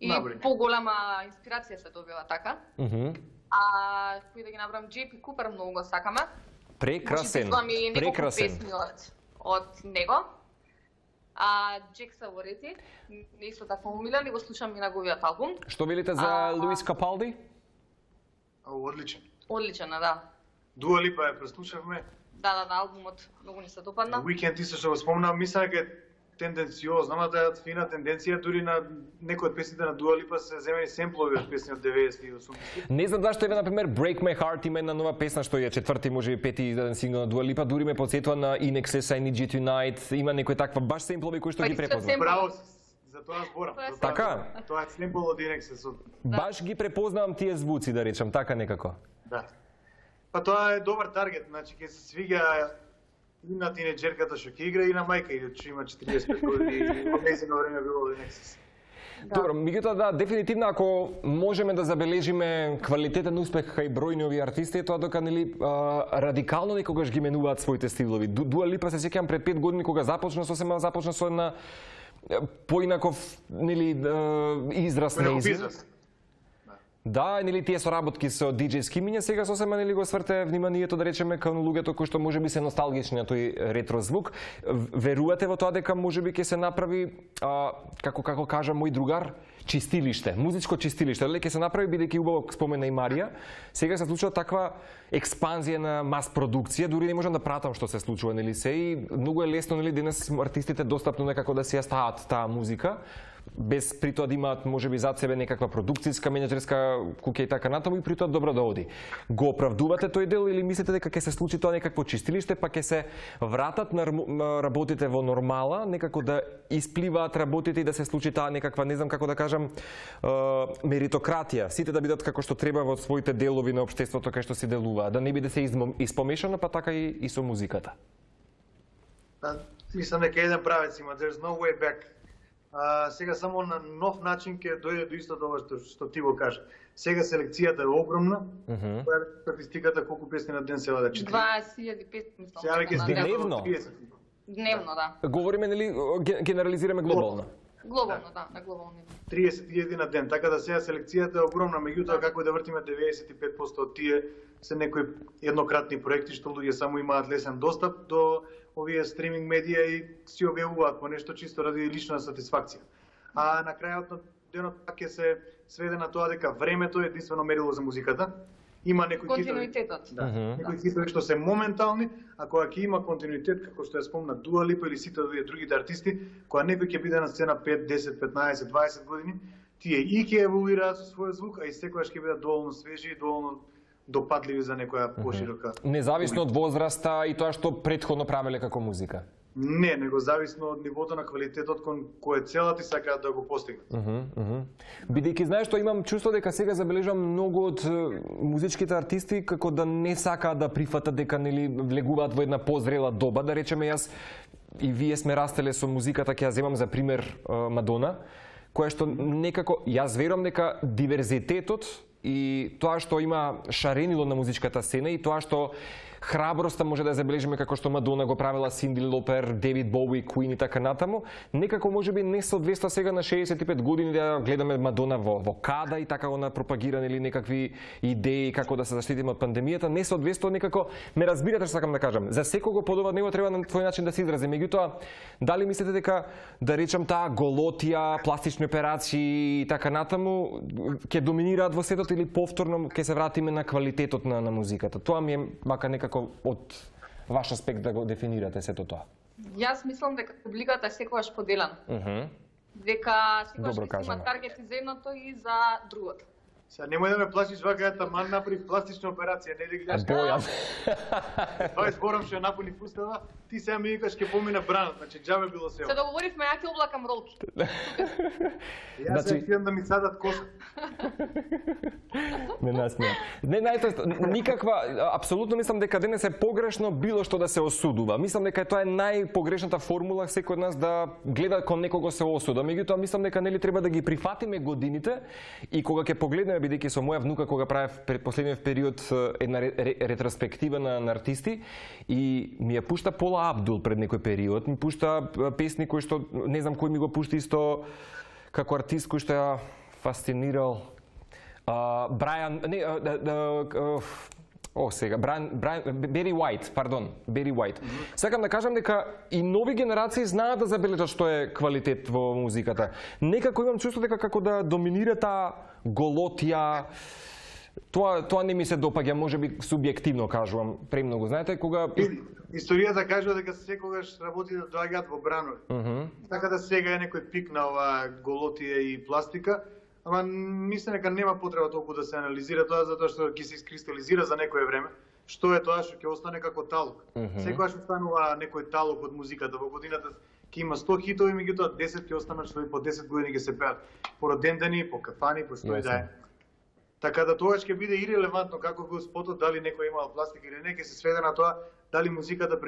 И поголема инспирација се добива да така. Mm -hmm. А кој да ги набрам JP Купер многу го сакаме. Прекрасен. Може прекрасен. Песни од, од него. А Джек не исто така умилен и го слушам и на неговиот албум. Што велите за а, Луис Капалди? Одличен. Одличен, да. Дуа Липа ја преслушавме. Да, да, да, албумот многу не се допадна. Уикенд исто што го спомнав, мислам дека тенденциозна, таа фина тенденција дури на некои од песните на Дуа Липа се земени семплови од песни од 90-ти и 80-ти. Не знам зашто еве на пример Break My Heart има една нова песна што е четврти можеби пети издаден сингл на Дуа Липа, дури ме потсетува на In Excess I Need You Tonight, има некои таква баш семплови кои што ги па, препознавам. Браво, за тоа зборам. За така. Тоа е семпл од In да. Баш ги препознавам тие звуци да речам, така некако. Да. Па тоа е добар таргет, значи ќе се свиѓа и на тинеджерката што ќе игра и на мајка и што има 45 години и во незино време било до Нексис. Да. Добро, меѓутоа да дефинитивно ако можеме да забележиме квалитетен успех кај бројни овие артисти, тоа дока нели радикално некогаш ги менуваат своите стилови. Дуа Липа се сеќавам пред 5 години кога започна сосема започна со една поинаков нели израз на Да, нели тие соработки со DJ скимиња сега сосема нели го сврте вниманието да речеме кон луѓето кои што можеби се носталгични на тој ретро звук. Верувате во тоа дека можеби ќе се направи а, како како кажа мој другар чистилиште, музичко чистилиште, дали ќе се направи бидејќи убаво спомена и Марија, сега се случува таква експанзија на мас продукција, дури не можам да пратам што се случува нели се и многу е лесно нели денес артистите достапно некако да си ја таа музика без при тоа да имаат можеби за себе некаква продукциска менеджерска куќа и така натаму и при тоа добро да оди. Го оправдувате тој дел или мислите дека ќе се случи тоа некакво чистилиште па ќе се вратат на работите во нормала, некако да испливаат работите и да се случи таа некаква не знам како да кажам меритократија, сите да бидат како што треба во своите делови на општеството кај што се делуваат, да не биде се испомешано па така и, и со музиката. Па, мислам дека еден правец има, there's no way back а, сега само на нов начин ќе дојде до истото ова што, што ти го кажа. Сега селекцијата е огромна, mm -hmm. која е статистиката колку песни на ден се ваде? 20.000 Сега веќе стигна до 30. Дневно, да. да. Говориме, нели, генерализираме глобално. Глобално, да, на глобално ниво. 30.000 на ден, така да сега селекцијата е огромна, меѓутоа да. како да вртиме 95% од тие се некои еднократни проекти што луѓе само имаат лесен достап до овие стриминг медија и си објавуваат по нешто чисто ради лична сатисфакција. А на крајот на денот пак ќе се сведе на тоа дека времето е единствено мерило за музиката. Има некои континуитетот. Да, uh -huh. некои хитови што се моментални, а кога ќе има континуитет, како што ја спомна Дуа Липа или сите овие другите артисти, кога некој ќе биде на сцена 5, 10, 15, 20 години, тие и ќе еволуираат со својот звук, а и секогаш ќе бидат доволно свежи и доволно допадливи за некоја поширока. Mm -hmm. Независно од возраста и тоа што предходно правеле како музика. Не, него зависно од нивото на квалитетот кон кое целата сакаат да го постигнат. Uh -huh, uh -huh. Бидејќи знаеш што имам чувство дека сега забележам многу од музичките артисти како да не сакаат да прифатат дека нели влегуваат во една позрела доба, да речеме јас и вие сме растеле со музиката, ќе ја земам за пример Мадона, која што некако јас верувам дека диверзитетот и тоа што има шаренило на музичката сцена и тоа што Храброста може да ја забележиме како што Мадона го правела Синди Лопер, Девид Боуи, Куин и така натаму. Некако може би не соодвества сега на 65 години да гледаме Мадона во, во када и така она пропагира или некакви идеи како да се заштитиме од пандемијата. Не 200 некако, ме разбирате што сакам да кажам. За секого подобар него треба на твој начин да се изрази. Меѓутоа, дали мислите дека да речам таа голотија, пластични операции и така натаму ќе доминираат во светот или повторно ќе се вратиме на квалитетот на, на музиката? Тоа ми е мака некако како од ваш аспект да го дефинирате сето тоа? Јас мислам дека публиката е секогаш поделена. Uh -huh. Дека секогаш има таргети за едното и за другото не немој да ме плашиш вака, ја таман напри пластична операција, не да гледаш. Боја. Това е зборам што ја напуни пустава, ти сега ми викаш ќе помина бранот, значи джаве било се. Се договоривме, ја ќе облакам ролки. Јас значи... се да ми садат коса. Не нас Не, најто, никаква, апсолутно мислам дека денес е погрешно било што да се осудува. Мислам дека тоа е најпогрешната формула секој од нас да гледа кон некого се осуда. Меѓутоа мислам дека нели треба да ги прифатиме годините и кога ќе погледнеме идеја, бидејќи со моја внука кога правев пред последниот период една ретроспектива на, на артисти и ми ја пушта Пола Абдул пред некој период, ми пушта песни кои што не знам кој ми го пушти, исто како артист кој што ја фасцинирал Брајан, не, да, да, О, сега, Брайан, Брайан, Бери Уайт, пардон, Бери Уайт. Mm -hmm. Сакам да кажам дека и нови генерации знаат да забележат што е квалитет во музиката. Некако имам чувство дека како да доминира таа голотија, Тоа тоа не ми се допаѓа, Може би субјективно кажувам, премногу. Знаете, кога историјата кажува дека секогаш работите да доаѓаат во бранови. Mm -hmm. Така да сега е некој пик на ова голотија и пластика, ама мислам дека нема потреба толку да се анализира тоа затоа што ќе се искристализира за некое време што е тоа што ќе остане како талог. Mm -hmm. Секогаш останува некој талог од музиката во годината ќе има 100 хитови, меѓутоа 10 ќе останат што и по 10 години ќе се пеат по родендени, по кафани, по што и да е. Така да тогаш ќе биде ирелевантно како го спотот, дали некој имал пластик или не, ќе се сведе на тоа дали музиката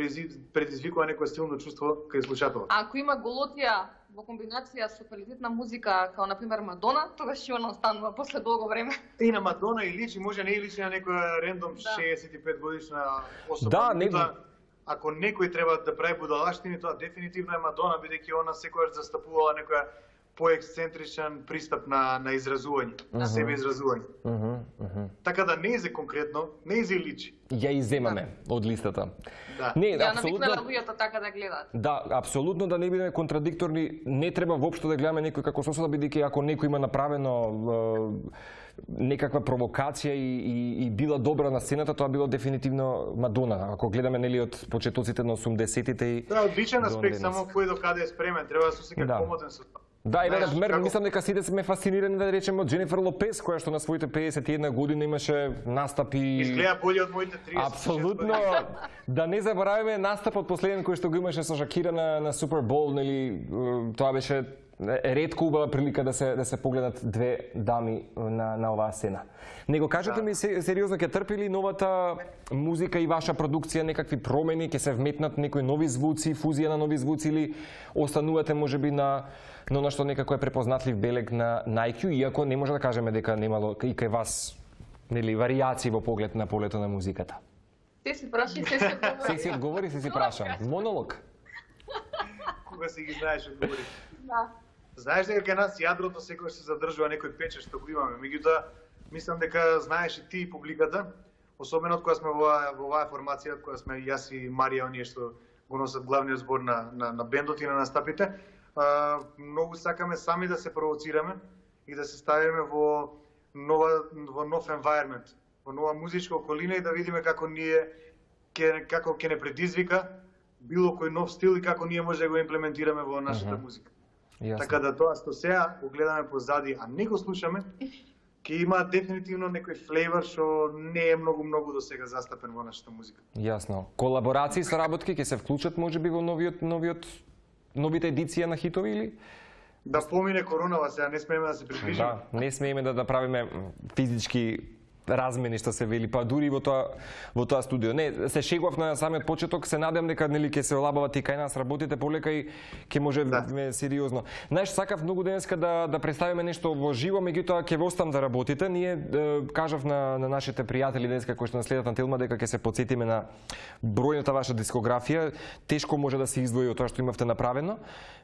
предизвикува некое силно чувство кај слушателот. Ако има голотија во комбинација со квалитетна музика, како на пример Мадона, тогаш ќе она останува после долго време. И на Мадона и личи, може не и личи на некоја рендом да. 65 годишна особа. Да, не... Ако некој треба да прави будалаштини, тоа дефинитивно е Мадона, бидејќи она секогаш застапувала некоја поексцентричен пристап на на изразување, uh -huh. на себе изразување. Uh -huh, uh -huh. Така да не изе конкретно, не изе личи. Ја иземаме да. од листата. Да. Не, да, апсолутно. луѓето така да гледаат. Да, абсолютно да не бидеме контрадикторни, не треба воопшто да гледаме некој како сосуда бидејќи ако некој има направено некаква провокација и, и, и била добра на сцената, тоа било дефинитивно Мадона. Ако гледаме нели од почетоците на 80-тите и Да, одличен аспект само кој до каде е спремен, треба да се осеќа да. комотен со тоа. Да, и Ред Мерк, како... мислам дека сите сме фасцинирани да речеме од Дженифер Лопес, која што на своите 51 година имаше настапи... Изгледа боле од моите 30. Апсолутно. да не забораваме настапот последен кој што го имаше со Шакира на, на Супербол, нели, тоа беше ретко убава прилика да се да се погледат две дами на на оваа сцена. Него кажете да. ми сериозно ќе трпели новата музика и ваша продукција некакви промени, ќе се вметнат некои нови звуци, фузија на нови звуци или останувате можеби на на она што некако е препознатлив белег на Nike, иако не може да кажеме дека немало и кај вас нели вариации во поглед на полето на музиката. Се си праши, се си одговори. Се си одговори, се си праша. Монолог. Кога си ги знаеш одговори. Да. Знаеш дека кај нас јадрото секогаш се задржува некој пече што го имаме. Меѓутоа, мислам дека знаеш и ти и публиката, особено од кога сме во, во оваа формација, од кога сме јас и Марија, оние што го носат главниот збор на, на, на бендот и на настапите, а, многу сакаме сами да се провоцираме и да се ставиме во, нова, во нов environment, во нова музичка околина и да видиме како ние ке, како ќе не предизвика било кој нов стил и како ние може да го имплементираме во нашата uh -huh. музика. Јасно. Така да тоа што сега го гледаме позади, а не го слушаме, ќе има дефинитивно некој флейвор што не е многу многу до сега застапен во нашата музика. Јасно. Колаборации со работки ќе се вклучат можеби во новиот новиот новите едиција на хитови или? Да помине коронава сега, не смееме да се приближиме. Да, не смееме да, да правиме физички размени што се вели, па дури во тоа во тоа студио. Не, се шегував на самиот почеток, се надевам дека нели ќе се олабават и кај нас работите полека и ќе може да. ме сериозно. Знаеш, сакав многу денеска да да представиме нешто во живо, меѓутоа ќе востам да работите. Ние е, кажав на на нашите пријатели денеска кои што наследат на Телма дека ќе се подсетиме на бројната ваша дискографија. Тешко може да се издвои од тоа што имавте направено.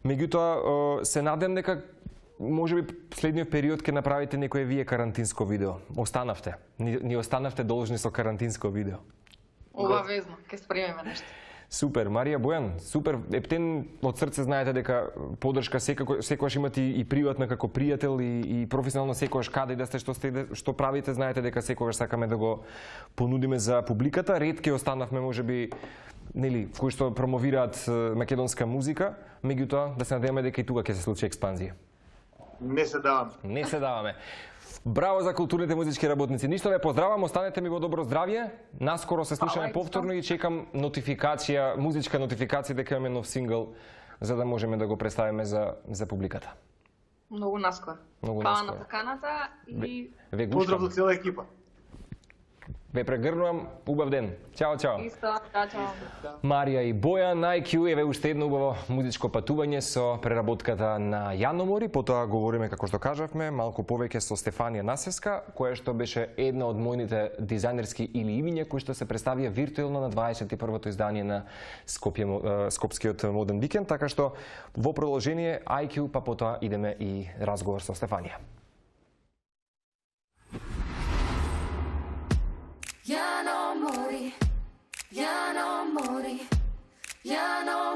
Меѓутоа се надевам дека може би следниот период ќе направите некое вие карантинско видео. Останавте. Ни, ни останавте должни со карантинско видео. Обавезно, ќе спремиме нешто. Супер, Марија Бојан, супер. Ептен од срце знаете дека поддршка секојаш имате и приватна како пријател и, и професионално секојаш каде и да сте што сте што правите, знаете дека секојаш сакаме да го понудиме за публиката. Ретки останавме би, нели кои што промовираат македонска музика, меѓутоа да се надеваме дека и тука ќе се случи експанзија. Не се даваме. Не се даваме. Браво за културните музички работници. Ништо ве поздравам, останете ми во добро здравје. Наскоро се слушаме повторно па. и чекам нотификација, музичка нотификација дека имаме нов сингл за да можеме да го представиме за за публиката. Многу наскоро. Многу наскоро. Па на поканата и Ве, поздрав за цела екипа. Ве прегрнувам, убав ден. Чао, чао. Исто, да, чао. Марија и Боја, најкју, еве уште едно убаво музичко патување со преработката на Јаномори, потоа говориме, како што кажавме, малку повеќе со Стефанија Насеска, која што беше една од мојните дизајнерски или имиња, кој што се представија виртуелно на 21-то издание на Скопје, Скопскиот моден викенд, така што во продолжение IQ, па потоа идеме и разговор со Стефанија. Ya no morí, ya no morí, ya no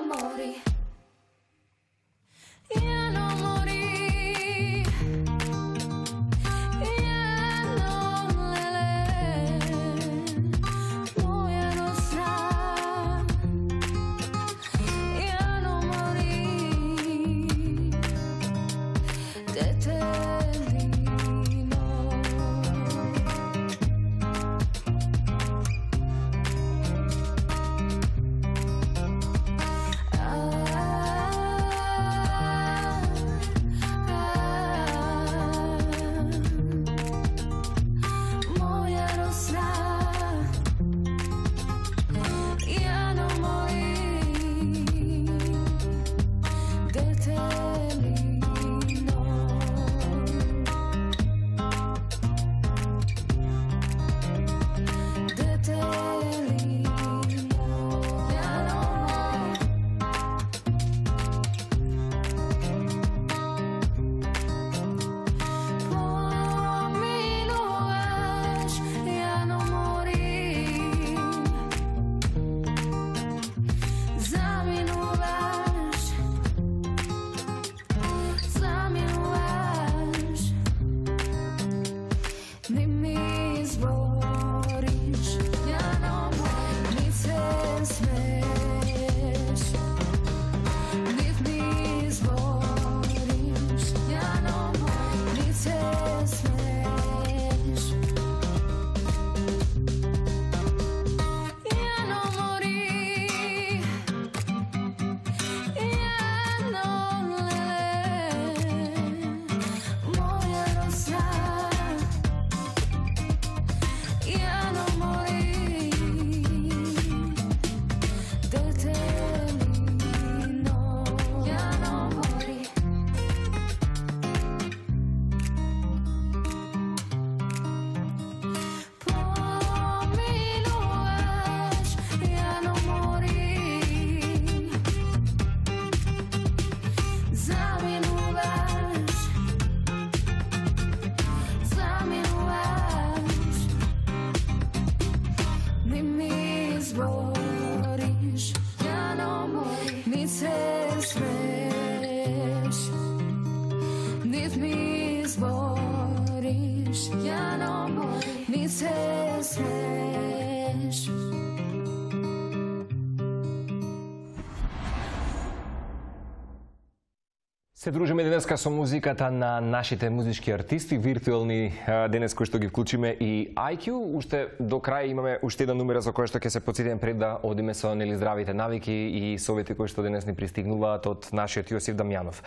Се дружиме денеска со музиката на нашите музички артисти, виртуелни денес кои што ги вклучиме и IQ. Уште до крај имаме уште еден номера за која што ќе се подсетим пред да одиме со нели здравите навики и совети кои што денес ни пристигнуваат од нашиот Јосиф Дамјанов.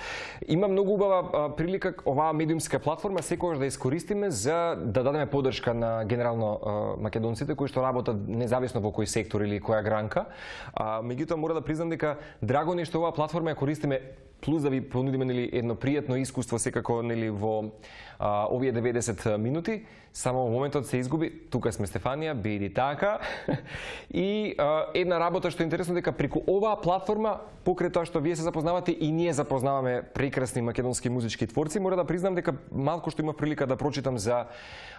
Има многу убава прилика оваа медиумска платформа секогаш да искористиме за да дадеме поддршка на генерално македонците кои што работат независно во кој сектор или која гранка. меѓутоа мора да признам дека драго нешто оваа платформа ја користиме плюс да ви понудиме нели едно пријатно искуство секако нели во а, овие 90 минути. Само во моментот се изгуби. Тука сме Стефанија, биди така. и а, една работа што е интересно дека преку оваа платформа, покрај тоа што вие се запознавате и ние запознаваме прекрасни македонски музички творци, мора да признам дека малку што имав прилика да прочитам за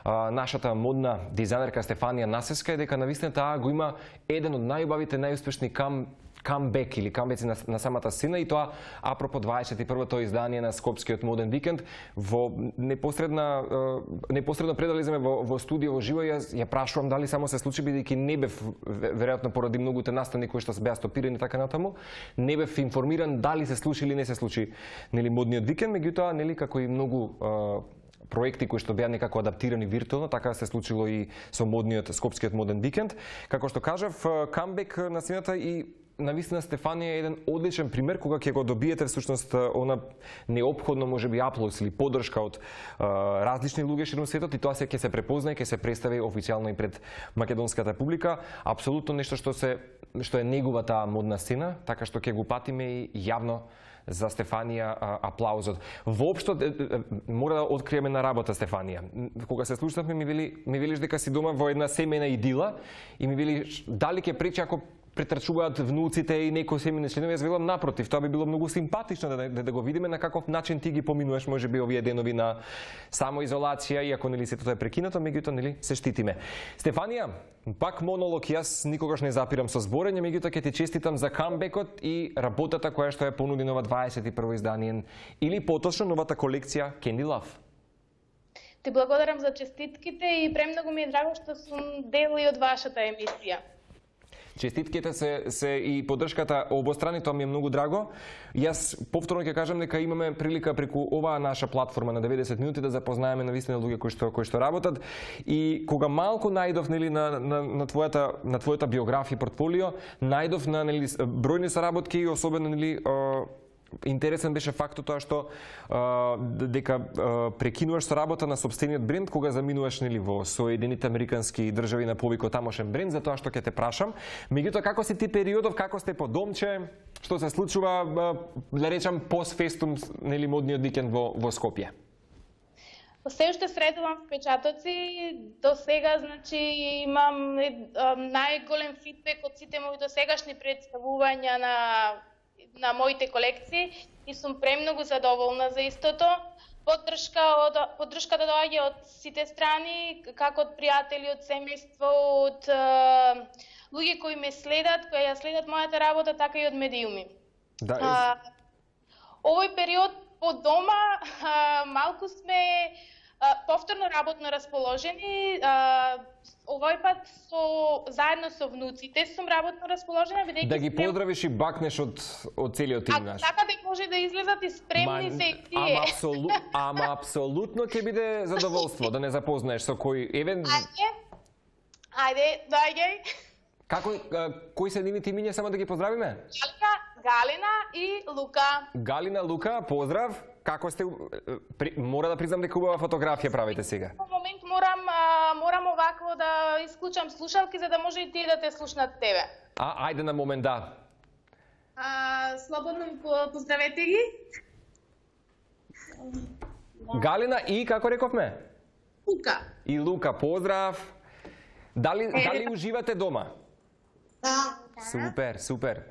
а, нашата модна дизајнерка Стефанија Насеска е дека навистина таа го има еден од најубавите, најуспешни кам камбек или камбеци на, на самата сина и тоа апропо 21-то издание на Скопскиот моден викенд во непосредна непосредно предализаме да во, во студио во живо ја, ја прашувам дали само се случи бидејќи не бев веројатно поради многуте настани кои што беа стопирани така натаму, не бев информиран дали се случи или не се случи нели модниот викенд, меѓутоа нели како и многу проекти кои што беа некако адаптирани виртуелно, така се случило и со модниот Скопскиот моден викенд. Како што кажав, камбек на сината и навистина Стефанија е еден одличен пример кога ќе го добиете всушност она необходно можеби аплоз или поддршка од е, различни луѓе широм светот и тоа се ќе се препознае, ќе се представи официјално и пред македонската публика, апсолутно нешто што се што е неговата модна сцена, така што ќе го патиме и јавно за Стефанија аплаузот. Воопшто мора да откриеме на работа Стефанија. Кога се слушнавме ми вели ми велиш дека си дома во една семена идила и ми вели дали ќе пречи ако претрчуваат внуците и некои семени членови, јас велам напротив, тоа би било многу симпатично да, да, да го видиме на каков начин ти ги поминуваш можеби овие денови на самоизолација, и ако нели сето тоа е прекинато, меѓутоа нели се штитиме. Стефанија, пак монолог, јас никогаш не запирам со зборење, меѓутоа ќе ти честитам за камбекот и работата која што е понуди нова 21 издание или поточно новата колекција Candy Love. Ти благодарам за честитките и премногу ми е драго што сум дел и од вашата емисија. Честитките се, се и поддршката обострани, тоа ми е многу драго. Јас повторно ќе кажам дека имаме прилика преку оваа наша платформа на 90 минути да запознаеме на вистина луѓе кои што кои што работат и кога малку најдов нели на, на, на твојата на твојата биографија портфолио, најдов на нели бројни соработки и особено нели Интересен беше фактот тоа што а, дека а, прекинуваш со работа на собствениот бренд кога заминуваш нели во Соединените американски држави на повикот тамошен бренд за тоа што ќе те прашам. Меѓутоа како си ти периодов, како сте по домче, што се случува да речам фестум нели модниот викенд во во Скопје? Се уште средувам впечатоци. До сега, значи, имам најголем фидбек од сите мои досегашни представувања на на моите колекции и сум премногу задоволна за истото. Поддршка од поддршката доаѓа од сите страни, како од пријатели, од семејство, од е, луѓе кои ме следат, кои ја следат мојата работа, така и од медиуми. Да. А, овој период по дома а, малку сме повторно работно расположени, овој пат со заедно со внуците сум работно расположена бидејќи Да ги поздравиш и бакнеш од од целиот тим наш. А така дека може да излезат и спремни Ман, се и тие. Ама, абсолу, ама абсолютно ќе биде задоволство да не запознаеш со кој евен Ајде. Ајде, дајде. Како кои се едините имиња само да ги поздравиме? Галина, Галина и Лука. Галина, Лука, поздрав. Како сте при, мора да признам дека убава фотографија правите сега. Во момент морам а, морам овакво да исклучам слушалки за да може и тие да те слушнат тебе. А ајде на момент да. А, слободно ми поздравете ги. Галина и како рековме? Лука. И Лука, поздрав. Дали, е, дали е, да. уживате дома? Да. да. Супер, супер.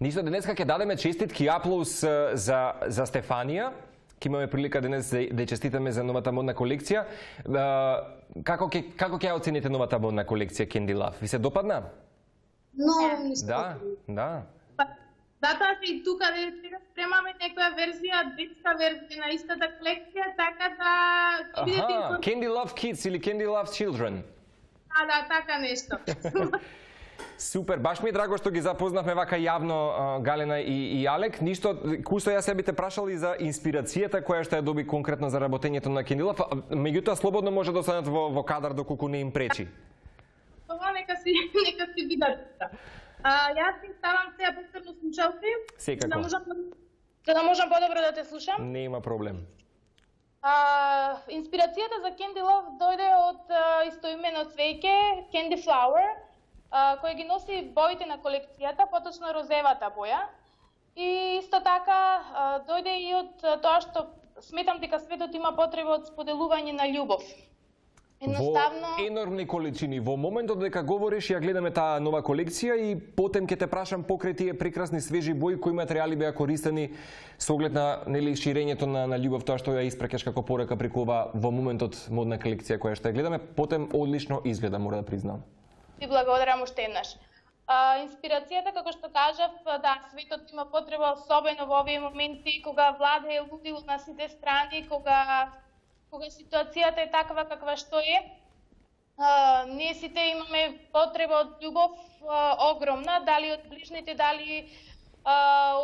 Нисто денеска ќе дадеме честитки аплоз за, за Стефанија. Ќе имаме прилика денес да, да честитаме за новата модна колекција. Како ќе, како ќе оцените новата модна колекција Candy Love? Ви се допадна? Но, ми Да, да. Па, затоа што и тука сега да спремаме некоја верзија, детска верзија на истата колекција, така да... Аха, Candy Love Kids или Candy Love Children. Да, да, така нешто. Супер, баш ми е драго што ги запознавме вака јавно Галена и, и Алек. Ништо, Кусо, јас ја бите прашали за инспирацијата која што ја доби конкретно за работењето на Кенилов, Меѓутоа, слободно може да останат во, во кадар доколку не им пречи. Па ова нека си, нека си бидат. А, јас ти ставам сега посебно слушалки. Секако. За да можам, да- за да можам да те слушам. Не има проблем. А, инспирацијата за Кенди Love дојде од а, истоименот свеќе Кенди Флауер кој ги носи боите на колекцијата, поточно розевата боја. И исто така дојде и од тоа што сметам дека светот има потреба од споделување на љубов. Едноставно... Во енормни количини. Во моментот дека говориш, ја гледаме таа нова колекција и потем ќе те прашам покрај тие прекрасни свежи бои кои материјали беа користени со оглед на нели ширењето на, на љубов, тоа што ја испрекеш како порека преку ова во моментот модна колекција која што ја гледаме, потем одлично изгледа, мора да признам ти благодарам уште еднаш. Инспирацијата, како што кажав, да, светот има потреба особено во овие моменти, кога влада е луди на сите страни, кога, кога ситуацијата е таква каква што е. А, ние сите имаме потреба од љубов а, огромна, дали од ближните, дали а,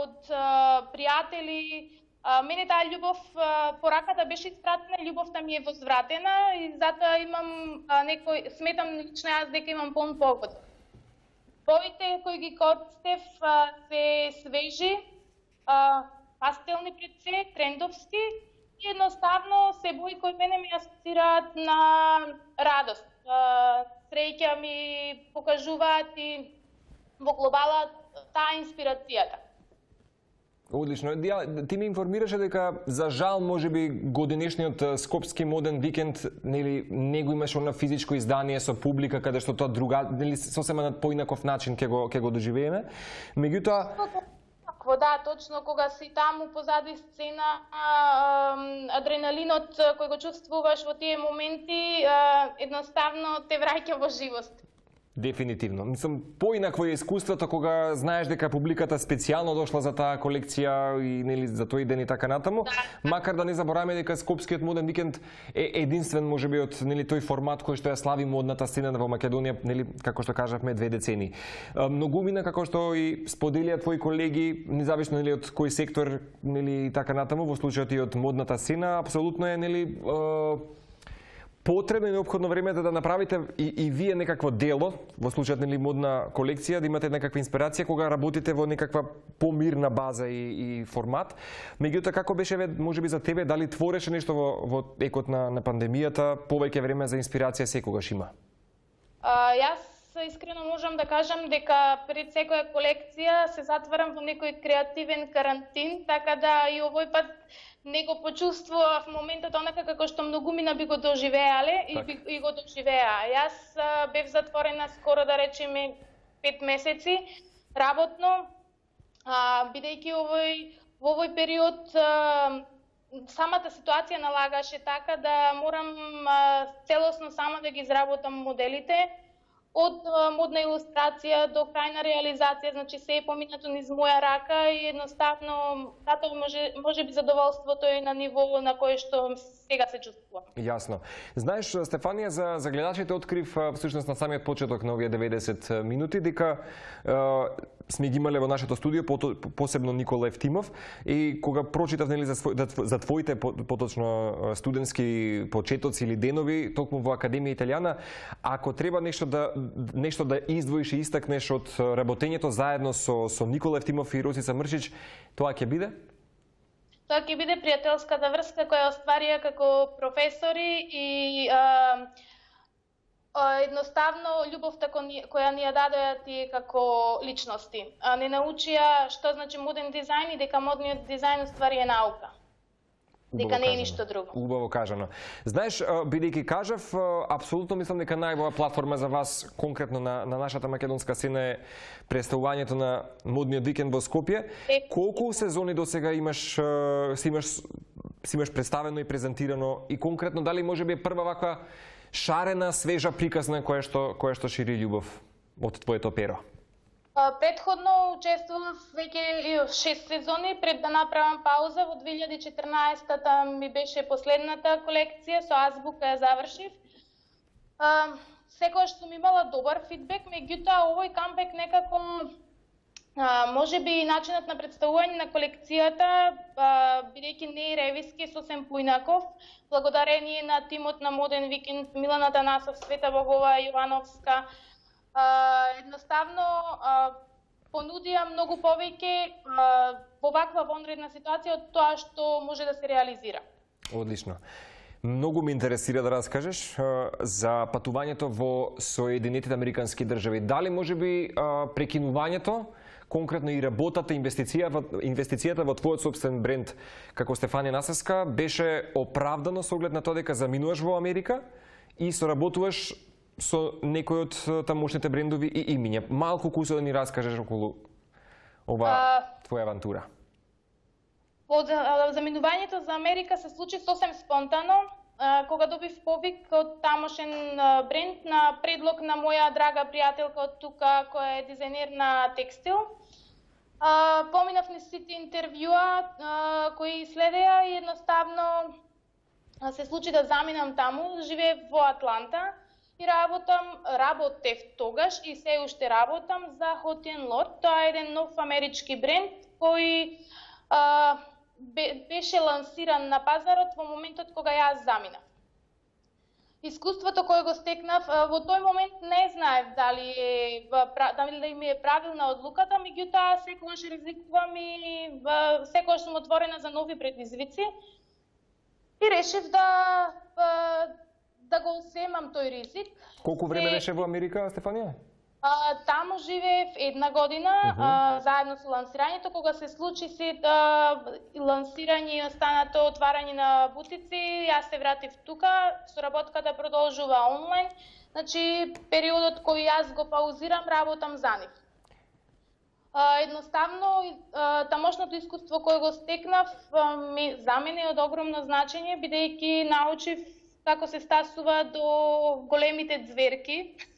од а, пријатели, мене таа љубов, пораката беше испратена, љубовта ми е возвратена и затоа имам некој, сметам лично јас дека имам полн повод. Боите кои ги користев се свежи, пастелни пред се, трендовски и едноставно се бои кои мене ме асоцираат на радост. среќа ми покажуваат и во глобалот таа инспирацијата. Одлично. ти ме информираше дека за жал може би годинешниот скопски моден викенд нели не го имаше на физичко издание со публика каде што тоа друга нели сосема на поинаков начин ќе го ќе го доживееме. Меѓутоа Во да, точно кога си таму позади сцена, адреналинот кој го чувствуваш во тие моменти едноставно те враќа во живост. Дефинитивно. Мислам, поинакво е искуството кога знаеш дека публиката специјално дошла за таа колекција и нели за тој ден и така натаму, да. да. макар да не забораваме дека Скопскиот моден викенд е единствен можеби од нели тој формат кој што ја слави модната сцена во Македонија, нели како што кажавме две децени. Многу мина како што и споделија твои колеги, независно нели од кој сектор нели и така натаму, во случајот и од модната сцена, апсолутно е нели потребно и необходно време да направите и, и вие некакво дело, во случајот нели модна колекција, да имате некаква инспирација кога работите во некаква помирна база и, и формат. Меѓутоа како беше можеби за тебе, дали твореше нешто во, во екот на, на пандемијата, повеќе време за инспирација секогаш има? А, јас искрено можам да кажам дека пред секоја колекција се затварам во некој креативен карантин, така да и овој пат не го почувствував моментот онака како што многумина би го доживеале и, така. би, и го доживеа. Јас бев затворена скоро да речеме пет месеци работно, а, бидејќи овој во овој период а, самата ситуација налагаше така да морам а, целосно сама да ги изработам моделите од модна илустрација до крајна реализација, значи се е поминато низ моја рака и едноставно затоа може може би задоволството е на ниво на кое што сега се чувствувам. Јасно. Знаеш Стефанија за за гледачите открив всушност на самиот почеток на овие 90 минути дека сме ги имале во нашето студио, посебно Никола Евтимов, и кога прочитав нели, за, твоите поточно студентски почетоци или денови, токму во Академија Италијана, ако треба нешто да нешто да издвоиш и истакнеш од работењето заедно со со Никола Евтимов и Росица Мршич, тоа ќе биде? Тоа ќе биде пријателската врска која остварија како професори и а, едноставно љубовта која ни ја дадоја ти како личности. Не научија што значи моден дизајн и дека модниот дизајн ствари е наука. Дека не е ништо друго. Убаво кажано. Знаеш, бидејќи кажав, апсолутно мислам дека најбоја платформа за вас конкретно на, на нашата македонска сцена е представувањето на модниот викенд во Скопје. Е... Колку сезони до сега имаш, си имаш, си имаш представено и презентирано и конкретно дали може би е прва ваква шарена, свежа приказна која што, која што шири љубов од твоето перо? Предходно учествував веќе 6 сезони пред да направам пауза. Во 2014-та ми беше последната колекција, со азбука ја завршив. Секој сум ми имала добар фидбек, меѓутоа овој камбек некако А, може би начинот на представување на колекцијата, бидејќи не и ревиски, сосем поинаков, благодарение на тимот на Моден Викенд, Милана Атанасов, Света Богова, Јовановска, а, едноставно а, понудија многу повеќе во ваква вонредна ситуација од тоа што може да се реализира. Одлично. Многу ме интересира да раскажеш за патувањето во Соединетите Американски држави. Дали може би прекинувањето конкретно и работата, инвестицијата, инвестицијата во твојот собствен бренд, како Стефани Насеска, беше оправдано со оглед на тоа дека заминуваш во Америка и соработуваш со некој од тамошните брендови и имиња. Малку кусо да ни раскажеш околу оваа твоја авантура. Од заминувањето за Америка се случи сосем спонтано кога добив повик од тамошен бренд на предлог на моја драга пријателка од тука која е дизајнер на текстил. А, поминав на сите интервјуа кои следеа и едноставно се случи да заминам таму. Живее во Атланта и работам, работев тогаш и се уште работам за Hot Lot. Тоа е еден нов амерички бренд кој а, беше лансиран на пазарот во моментот кога јас заминав. Искуството кое го стекнав, во тој момент не знаев дали, е, дали да ми е правилна одлуката, меѓутоа секогаш ризикувам и секогаш сум отворена за нови предизвици и решив да да го земам тој ризик. Колку време беше во Америка, Стефанија? А, таму живеев една година, uh -huh. а, заедно со лансирањето, кога се случи се а, лансирање и останато отварање на бутици, јас се вратив тука, соработката да продолжува онлайн, значи периодот кој јас го паузирам, работам за нив. А, едноставно, а, тамошното искуство кое го стекнав, ми, за мене е од огромно значење, бидејќи научив како се стасува до големите зверки,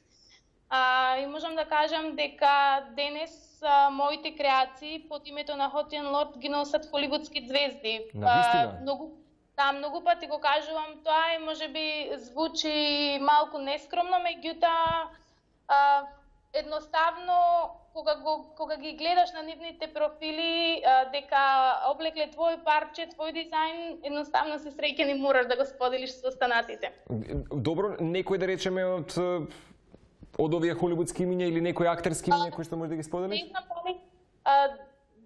А, и можам да кажам дека денес а, моите креации под името на Хотин Лорд ги носат холивудски звезди. Навистина? А, многу, да, многу пати го кажувам тоа и може би звучи малку нескромно, меѓутоа едноставно кога, го, кога ги гледаш на нивните профили, а, дека облекле твој парче, твој дизајн, едноставно се среќен и мораш да го споделиш со останатите. Добро, некој да речеме од од овие холивудски имиња или некои актерски имиња кои што може да ги споделиш? Не знам дали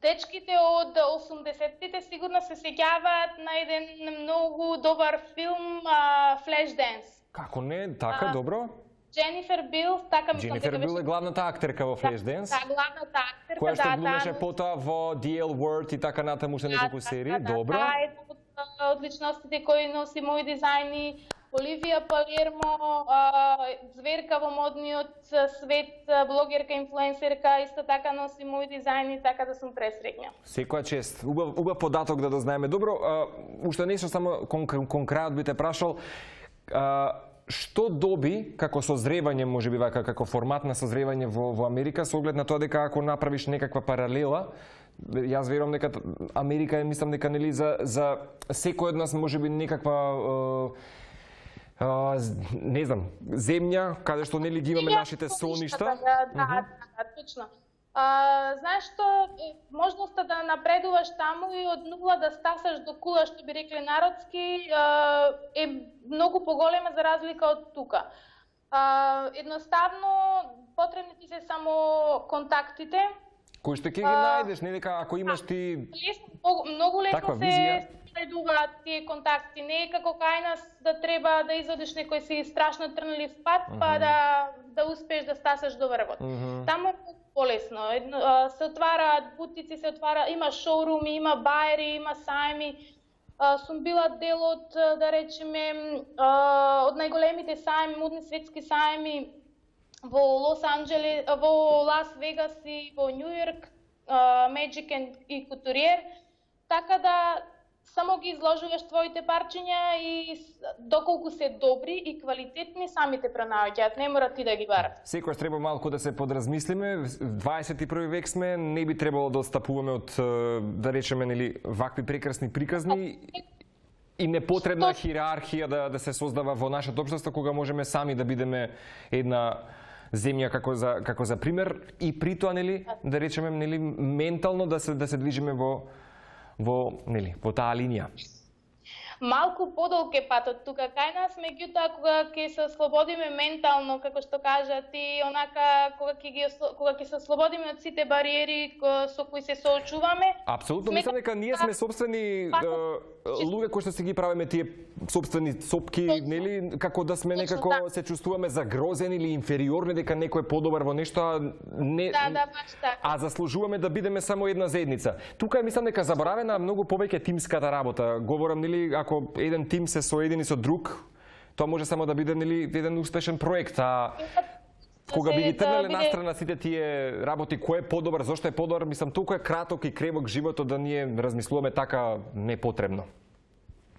дечките од 80-тите сигурно се сеќаваат на еден многу добар филм а, Flashdance. Како не? Така, а, добро. Дженифер Бил, така мислам Дженифер Бил е главната актерка во да, Flashdance. Да, главната актерка, која што да, глумеше да, потоа во DL World и така натаму уште да, неколку да, серии. Да, добро. Да, да, одличностите кои носи мои дизајни Оливија Палермо, зверка во модниот свет, блогерка, инфлуенсерка, исто така носи мој дизајн и така да сум пресрекна. Секоја чест. Убав, убав податок да дознаеме. Добро, а, уште нешто само кон, кон крајот би те прашал. А, што доби како созревање, може би вака, како формат на созревање во, во Америка, со оглед на тоа дека ако направиш некаква паралела, јас верувам дека Америка е, мислам дека нели за за секој од нас може би некаква е, не знам, земја, каде што нели ги имаме нашите соништа. Да, да, да, точно. А, знаеш што, можноста да, да напредуваш таму и од нула да стасаш до кула, што би рекле народски, е многу поголема за разлика од тука. А, едноставно, потребни ти се само контактите. Кои што ќе ги најдеш, не дека ако имаш ти... Лесно, многу лесно така, се... Визија најдуга тие контакти. Не е како кај нас да треба да изодиш некој си страшно трнлив пат, mm -hmm. па да да успееш да стасаш до врвот. Mm -hmm. Таму е полесно. Едно, се отвараат бутици, се отвара, има шоуруми, има бајери, има сајми. Сум била дел од, да речеме, од најголемите сајми, модни светски сајми во Лос Анджелес, во Лас Вегас и во Нью Йорк, Меджик и Кутуриер. Така да само ги изложуваш твоите парчиња и доколку се добри и квалитетни самите пронаоѓаат, не мора ти да ги бараш. Секојаш треба малку да се подразмислиме, 21 век сме, не би требало да отстапуваме од да речеме нели вакви прекрасни приказни и непотребна Што... хирархија да да се создава во нашето општество кога можеме сами да бидеме една земја како за како за пример и при тоа нели да. да речеме нели ментално да се да се движиме во во, нели, во таа линија. Малку подолг е патот тука кај нас, меѓутоа кога ќе се ослободиме ментално, како што кажа ти, онака кога ќе ги кога ќе се ослободиме од сите бариери со кои се соочуваме. Апсолутно мислам дека ние така сме собствени патот луѓе кои што се ги правиме тие собствени сопки, нели, како да сме некако Точно, да. Така. се чувствуваме загрозени или инфериорни дека некој е подобар во нешто, а не Да, да, баш така. А заслужуваме да бидеме само една заедница. Тука е мислам дека заборавена многу повеќе тимската работа. Говорам нели ако еден тим се соедини со друг, тоа може само да биде нели еден успешен проект, а кога би ги трнеле да настрана сите тие работи, кој е подобар, зошто е подобар, мислам толку е краток и кревок животот да ние размислуваме така непотребно.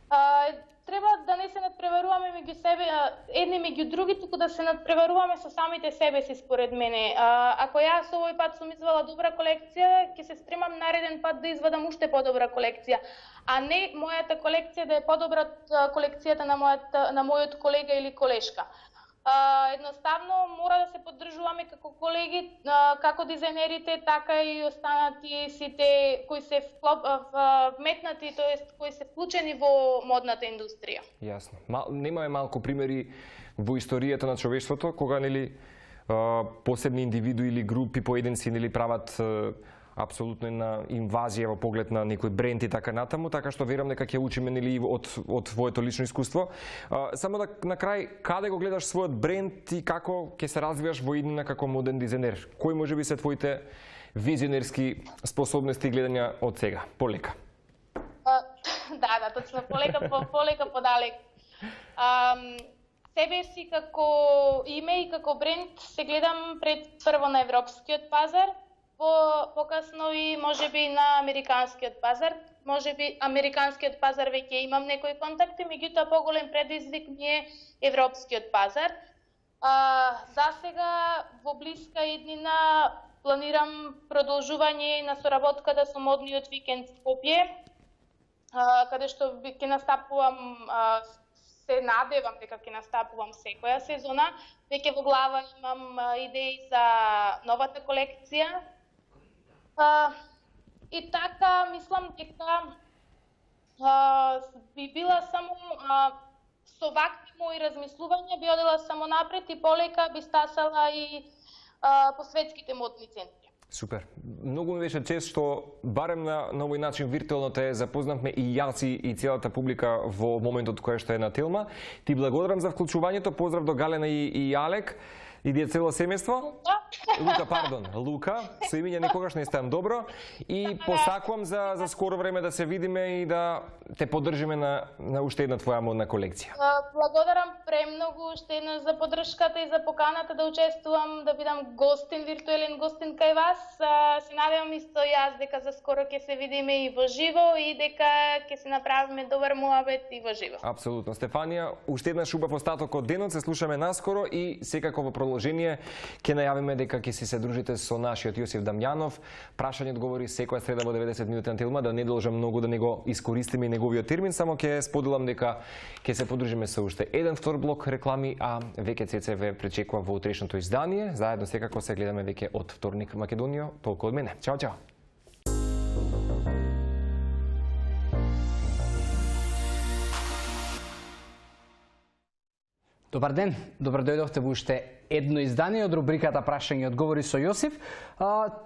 А, треба да не се надпреваруваме меѓу себе, едни меѓу други, туку да се надпреваруваме со самите себе си според мене. А, ако јас овој пат сум извела добра колекција, ќе се стремам нареден пат да извадам уште подобра колекција, а не мојата колекција да е подобра од колекцијата на мојата на мојот колега или колешка едноставно мора да се поддржуваме како колеги, како дизајнерите, така и останати сите кои се вклоп, вметнати, тоест кои се вклучени во модната индустрија. Јасно. Мал, немаме малку примери во историјата на човештвото кога нели посебни индивиду или групи поединци нели прават апсолутно една инвазија во поглед на некој бренд и така натаму, така што верам дека ќе учиме нели од од твоето лично искуство. само да на крај каде го гледаш својот бренд и како ќе се развиваш во иднина како моден дизајнер? Кои може би се твоите визионерски способности и гледања од сега, полека? да, да, точно, полека, по, полека подалек. Ам, себе си како име и како бренд се гледам пред прво на европскиот пазар, по покасно и може би на американскиот пазар. може би американскиот пазар веќе имам некои контакти, меѓутоа поголем предизвик ми е европскиот пазар. А, за сега во блиска иднина планирам продолжување на соработката со модниот викенд Скопје, каде што ќе настапувам а, се надевам дека ќе настапувам секоја сезона. Веќе во глава имам идеи за новата колекција, А, и така, мислам дека а, би била само а, со вакви мои размислувања би одела само напред и полека би стасала и а, по светските модни центри. Супер. Многу ми беше чест што барем на, на овој начин виртуелно те запознавме и јас и, и целата публика во моментот кој што е на Телма. Ти благодарам за вклучувањето. Поздрав до Галена и, и Алек иде цело семејство. Да. Лука, пардон, Лука, со имиња никогаш не ставам добро и посакувам за за скоро време да се видиме и да те поддржиме на на уште една твоја модна колекција. Благодарам премногу уште една за поддршката и за поканата да учествувам, да бидам гостин, виртуелен гостин кај вас. Се надевам исто јас дека за скоро ќе се видиме и во живо и дека ќе се направиме добар муабет и во живо. Апсолутно, Стефанија, уште еднаш убав остаток од денот, се слушаме наскоро и секако во положение. Ке најавиме дека ќе се дружите со нашиот Јосиф Дамјанов. Прашање одговори секоја среда во 90 минути на телма, да не должам многу да не го искористиме и неговиот термин, само ќе споделам дека ќе се подружиме со уште еден втор блок реклами, а веќе ЦЦВ пречекува во утрешното издание. Заедно секако се гледаме веќе од вторник Македонија. Толку од мене. Чао, чао. Добар ден, добро дојдовте во уште едно издание од рубриката Прашање и одговори со Јосиф.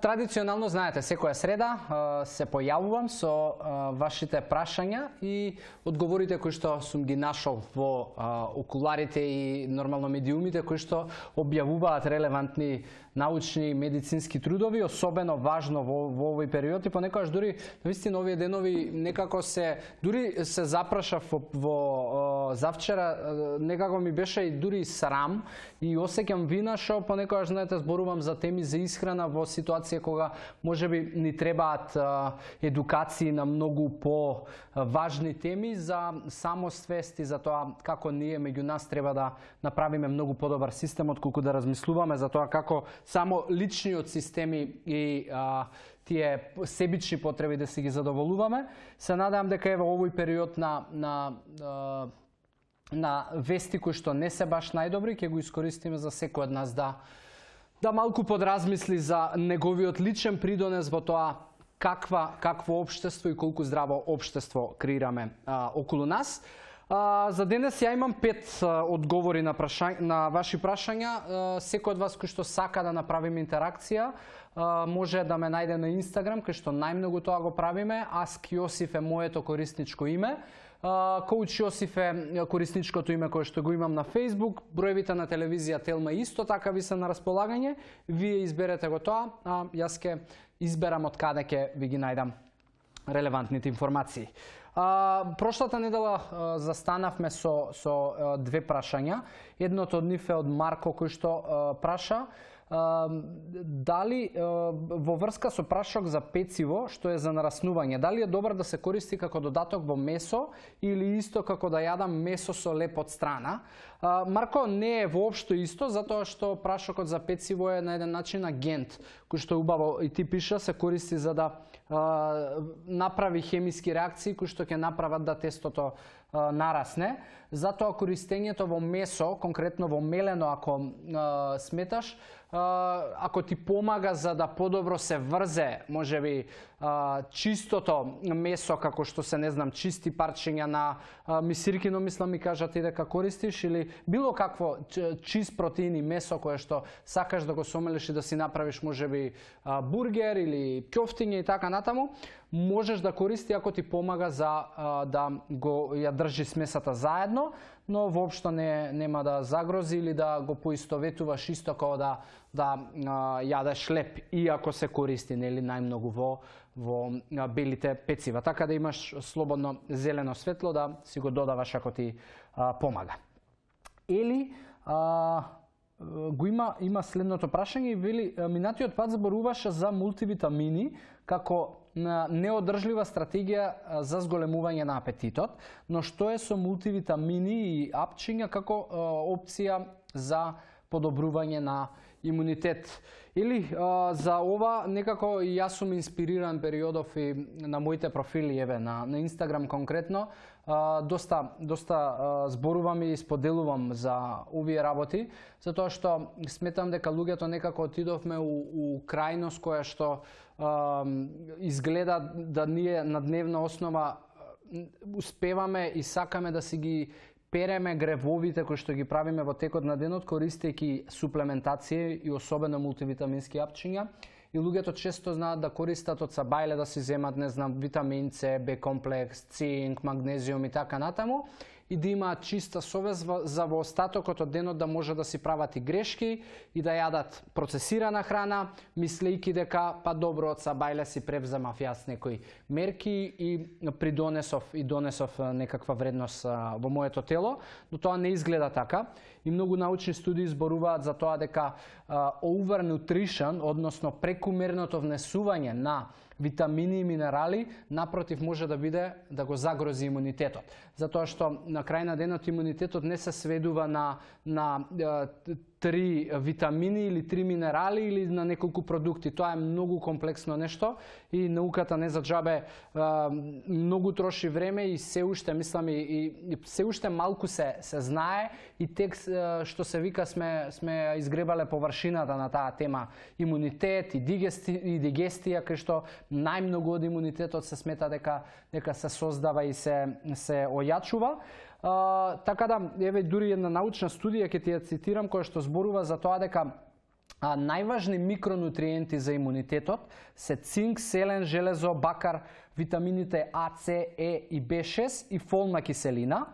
Традиционално, знаете, секоја среда се појавувам со вашите прашања и одговорите кои што сум ги нашол во окуларите и нормално медиумите кои што објавуваат релевантни научни медицински трудови, особено важно во, во овој период и понекогаш дури навистина овие денови некако се дури се запрашав во, во завчера некако ми беше и дури срам и осеќам Ви вина, шо понекогаш, знаете, зборувам за теми за исхрана во ситуација кога можеби ни требаат едукации на многу по-важни теми за самосвест и за тоа како ние меѓу нас треба да направиме многу подобар систем отколку да размислуваме за тоа како само личниот системи и а, тие себични потреби да си ги задоволуваме. Се надевам дека е во овој период на, на на вести кои што не се баш најдобри, ќе го искористиме за секој од нас да да малку подразмисли за неговиот личен придонес во тоа каква какво општество и колку здраво општество креираме а, околу нас. А, за денес ја имам пет а, одговори на, прашањ, на ваши прашања. А, секој од вас кој што сака да направиме интеракција, а, може да ме најде на Инстаграм, кај што најмногу тоа го правиме. Аск Јосиф е моето корисничко име. Коуч Јосиф е корисничкото име кое што го имам на Facebook. Броевите на телевизија Телма исто така ви се на располагање. Вие изберете го тоа, а јас ке изберам од каде ке ви ги најдам релевантните информации. А, прошлата недела а, застанавме со, со а, две прашања. Едното од нив е од Марко кој што а, праша дали во врска со прашок за пециво, што е за нараснување, дали е добро да се користи како додаток во месо или исто како да јадам месо со леп од страна? Марко, не е воопшто исто, затоа што прашокот за пециво е на еден начин агент, кој што е убаво и ти пиша, се користи за да направи хемиски реакции кои што ќе направат да тестото нарасне. Затоа користењето во месо, конкретно во мелено, ако е, сметаш, е, ако ти помага за да подобро се врзе, би, е, чистото месо, како што се, не знам, чисти парчиња на е, мисиркино, мислам ми кажа ти дека користиш, или било какво чист и месо кое што сакаш да го сомелиш и да си направиш, може можеби, бургер или кјофтиње и така натаму, можеш да користи ако ти помага за а, да го ја држи смесата заедно, но воопшто не нема да загрози или да го поистоветуваш исто како да да а, јадеш леп, ако се користи нели најмногу во во белите пецива. Така да имаш слободно зелено светло да си го додаваш ако ти а, помага. Или а, го има има следното прашање и вели минатиот пат зборуваше за мултивитамини како неодржлива стратегија за зголемување на апетитот, но што е со мултивитамини и апчиња како опција за подобрување на имунитет. Или а, за ова некако јас сум инспириран периодов и на моите профили еве на на Инстаграм конкретно а, доста доста а, зборувам и споделувам за овие работи, затоа што сметам дека луѓето некако отидовме у, у крајност која што изгледа да ние на дневна основа успеваме и сакаме да си ги переме гревовите кои што ги правиме во текот на денот користејќи суплементација и особено мултивитамински апчиња и луѓето често знаат да користат од сабајле да си земат не знам витамин С, Б комплекс, цинк, магнезиум и така натаму и да имаат чиста совест за во остатокот од денот да може да си прават и грешки и да јадат процесирана храна, мислејки дека па добро од Сабајле си превземав јас некои мерки и придонесов и донесов некаква вредност во моето тело, но тоа не изгледа така. И многу научни студии зборуваат за тоа дека overnutrition, односно прекумерното внесување на витамини и минерали, напротив може да биде да го загрози имунитетот. Затоа што на крај на денот имунитетот не се сведува на на три витамини или три минерали или на неколку продукти. Тоа е многу комплексно нешто и науката не за джабе многу троши време и се уште мислам и, и се уште малку се се знае и тек што се вика сме сме изгребале површината на таа тема имунитет и дигести и дигестија кај што најмногу од имунитетот се смета дека дека се создава и се се ојачува. А, така да, еве дури една научна студија ќе ти ја цитирам која што зборува за тоа дека а, најважни микронутриенти за имунитетот се цинк, селен, железо, бакар, витамините А, С, Е и Б6 и фолна киселина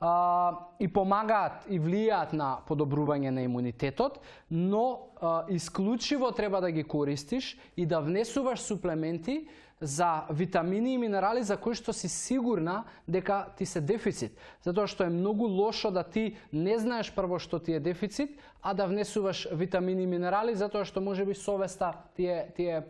а, и помагаат и влијаат на подобрување на имунитетот, но а, исклучиво треба да ги користиш и да внесуваш суплементи за витамини и минерали за кои што си сигурна дека ти се дефицит. Затоа што е многу лошо да ти не знаеш прво што ти е дефицит, а да внесуваш витамини и минерали затоа што може би совеста ти е, ти е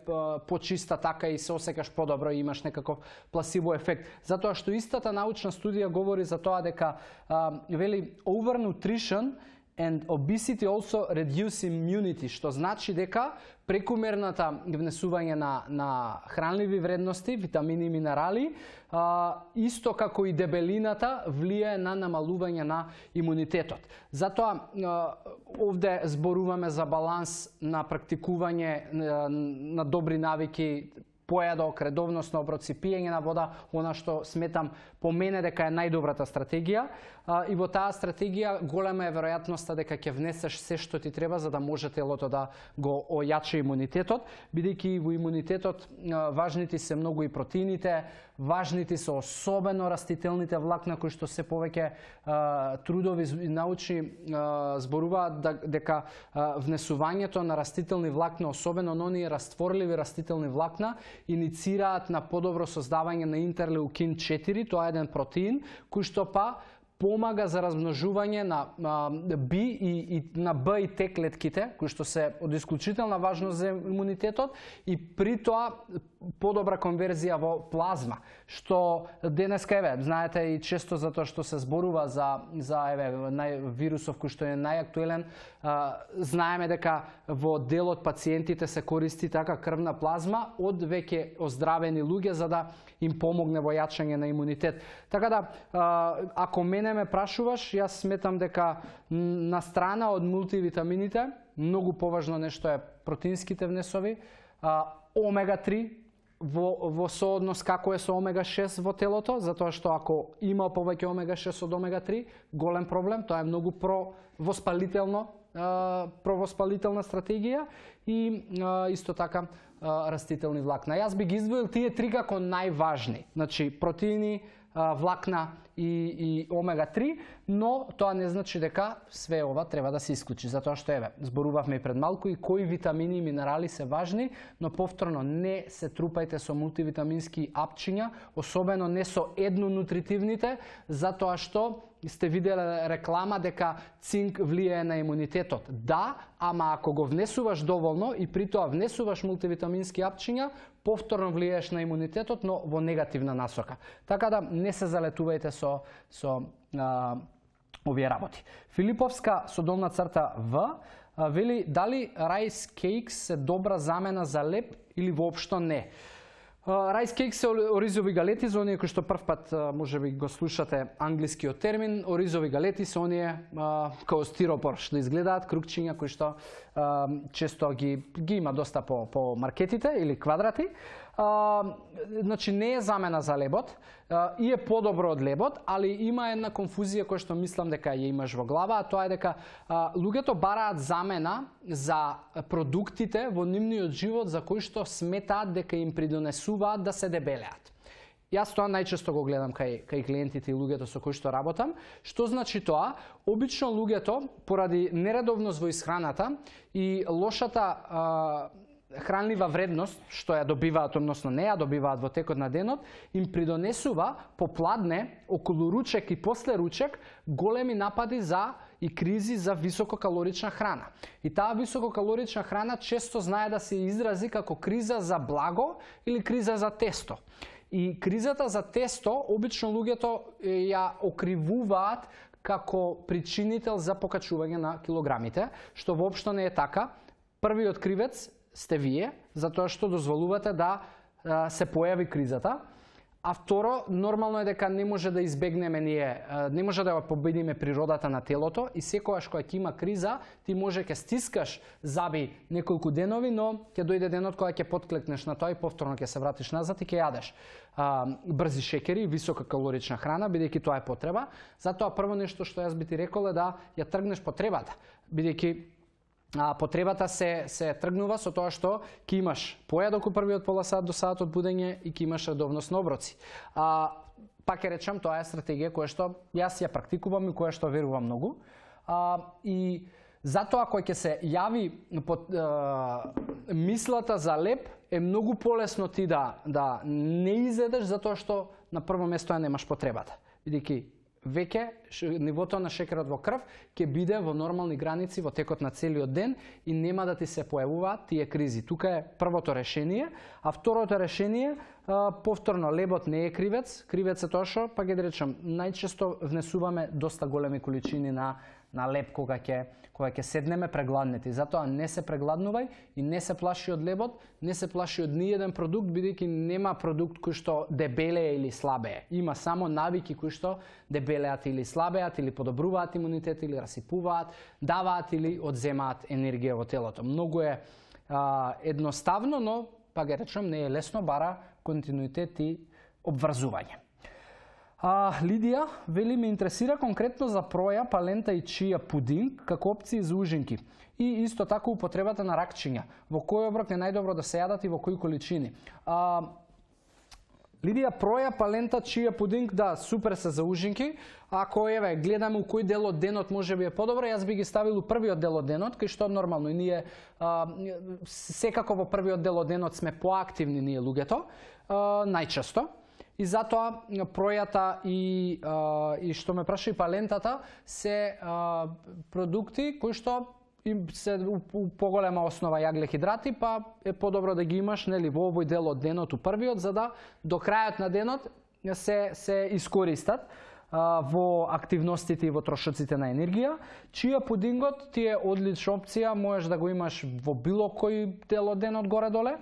почиста така и се осекаш подобро и имаш некаков пласиво ефект. Затоа што истата научна студија говори за тоа дека а, вели overnutrition and obesity also reduce immunity, што значи дека прекумерната внесување на, на хранливи вредности, витамини и минерали, а, исто како и дебелината, влијае на намалување на имунитетот. Затоа, а, овде зборуваме за баланс на практикување на, на добри навики, појадок, редовносно оброци, пиење на вода, она што сметам по мене дека е најдобрата стратегија. И во таа стратегија голема е веројатноста дека ќе внесеш се што ти треба за да може телото да го ојачи имунитетот, бидејќи во имунитетот важните се многу и протеините, важните се особено растителните влакна кои што се повеќе трудови и научни зборуваат да, дека внесувањето на растителни влакна, особено на оние растворливи растителни влакна, иницираат на подобро создавање на интерлеукин 4, тоа е еден протеин, кој што па помага за размножување на Б B и, и на B и Т клетките, кои што се од исклучителна важност за имунитетот и при тоа подобра конверзија во плазма, што денеска еве, знаете и често затоа што се зборува за за еве нај вирусов кој што е најактуелен, а, знаеме дека во дел од пациентите се користи така крвна плазма од веќе оздравени луѓе за да им помогне во јачење на имунитет. Така да а, ако мене ме прашуваш, јас сметам дека на страна од мултивитамините многу поважно нешто е протеинските внесови, а, омега 3 во, во соодност како е со омега-6 во телото, затоа што ако има повеќе омега-6 од омега-3, голем проблем, тоа е многу провоспалително, про провоспалителна стратегија и исто така растителни влакна. Јас би ги издвоил тие три како најважни. Значи, протеини, влакна и, и омега-3, но тоа не значи дека све ова треба да се исклучи, затоа што еве, зборувавме и пред малку и кои витамини и минерали се важни, но повторно не се трупајте со мултивитамински апчиња, особено не со едно нутритивните, затоа што сте виделе реклама дека цинк влијае на имунитетот. Да, ама ако го внесуваш доволно и при тоа внесуваш мултивитамински апчиња, повторно влијаеш на имунитетот, но во негативна насока. Така да не се залетувајте со со а, овие работи. Филиповска со долна црта В вели дали райс cakes се добра замена за леп или воопшто не. Rice cakes се оризови галети за оние кои што првпат може би го слушате англискиот термин. Оризови галети се оние као стиропор што изгледаат кругчиња кои што често ги ги има доста по по маркетите или квадрати а, значи не е замена за лебот, а, и е подобро од лебот, али има една конфузија која што мислам дека ја имаш во глава, а тоа е дека а, луѓето бараат замена за продуктите во нивниот живот за кои што сметаат дека им придонесуваат да се дебелеат. Јас тоа најчесто го гледам кај, кај клиентите и луѓето со кои што работам. Што значи тоа? Обично луѓето, поради нередовност во исхраната и лошата а, хранлива вредност што ја добиваат, односно не ја добиваат во текот на денот, им придонесува попладне, околу ручек и после ручек, големи напади за и кризи за висококалорична храна. И таа висококалорична храна често знае да се изрази како криза за благо или криза за тесто. И кризата за тесто, обично луѓето ја окривуваат како причинител за покачување на килограмите, што воопшто не е така. Првиот кривец сте вие, затоа што дозволувате да се појави кризата. А второ, нормално е дека не може да избегнеме ние, не може да ја победиме природата на телото и секогаш кога ќе има криза, ти може ќе стискаш заби неколку денови, но ќе дојде денот кога ќе подклекнеш на тоа и повторно ќе се вратиш назад и ќе јадеш а, брзи шекери, висока калорична храна, бидејќи тоа е потреба. Затоа прво нешто што јас би ти рекол е да ја тргнеш потребата, бидејќи а, потребата се, се тргнува со тоа што ќе имаш појадок у првиот пола сат до сат од будење и ќе имаш на сноброци. А, пак ја речам, тоа е стратегија која што јас ја практикувам и која што верувам многу. А, и затоа кој ќе се јави под, а, мислата за леп е многу полесно ти да, да не изедеш затоа што на прво место ја немаш потребата. Бидејќи веќе нивото на шекерот во крв ќе биде во нормални граници во текот на целиот ден и нема да ти се појавуваат тие кризи. Тука е првото решение, а второто решение Повторно, лебот не е кривец, кривец е тоа што, па ги да речам, најчесто внесуваме доста големи количини на на леб кога ќе кога ќе седнеме прегладнети. Затоа не се прегладнувај и не се плаши од лебот, не се плаши од ниједен продукт бидејќи нема продукт кој што дебелее или слабее. Има само навики кои што дебелеат или слабеат или подобруваат имунитет или расипуваат, даваат или одземаат енергија во телото. Многу е а, едноставно, но па га речам не е лесно, бара континуитет и обврзување. А, Лидија, вели, ме интересира конкретно за проја, палента и чија пудинг, како опции за ужинки. И исто така употребата на ракчиња, во кој оброк не најдобро да се јадат и во кои количини. А, Лидија проја палента чија пудинг да супер се за ужинки. Ако еве гледаме у кој дел од денот може би е подобро, јас би ги ставил у првиот дел од денот, кај што нормално и ние а, секако во првиот дел од денот сме поактивни ние луѓето, а, најчесто. И затоа пројата и, а, и што ме праша и палентата се а, продукти кои што им се у поголема основа јаглехидрати, па е подобро да ги имаш нели во овој дел од денот, у првиот, за да до крајот на денот се се искористат а, во активностите и во трошоците на енергија, чија пудингот ти е одлична опција, можеш да го имаш во било кој дел од денот горе-доле,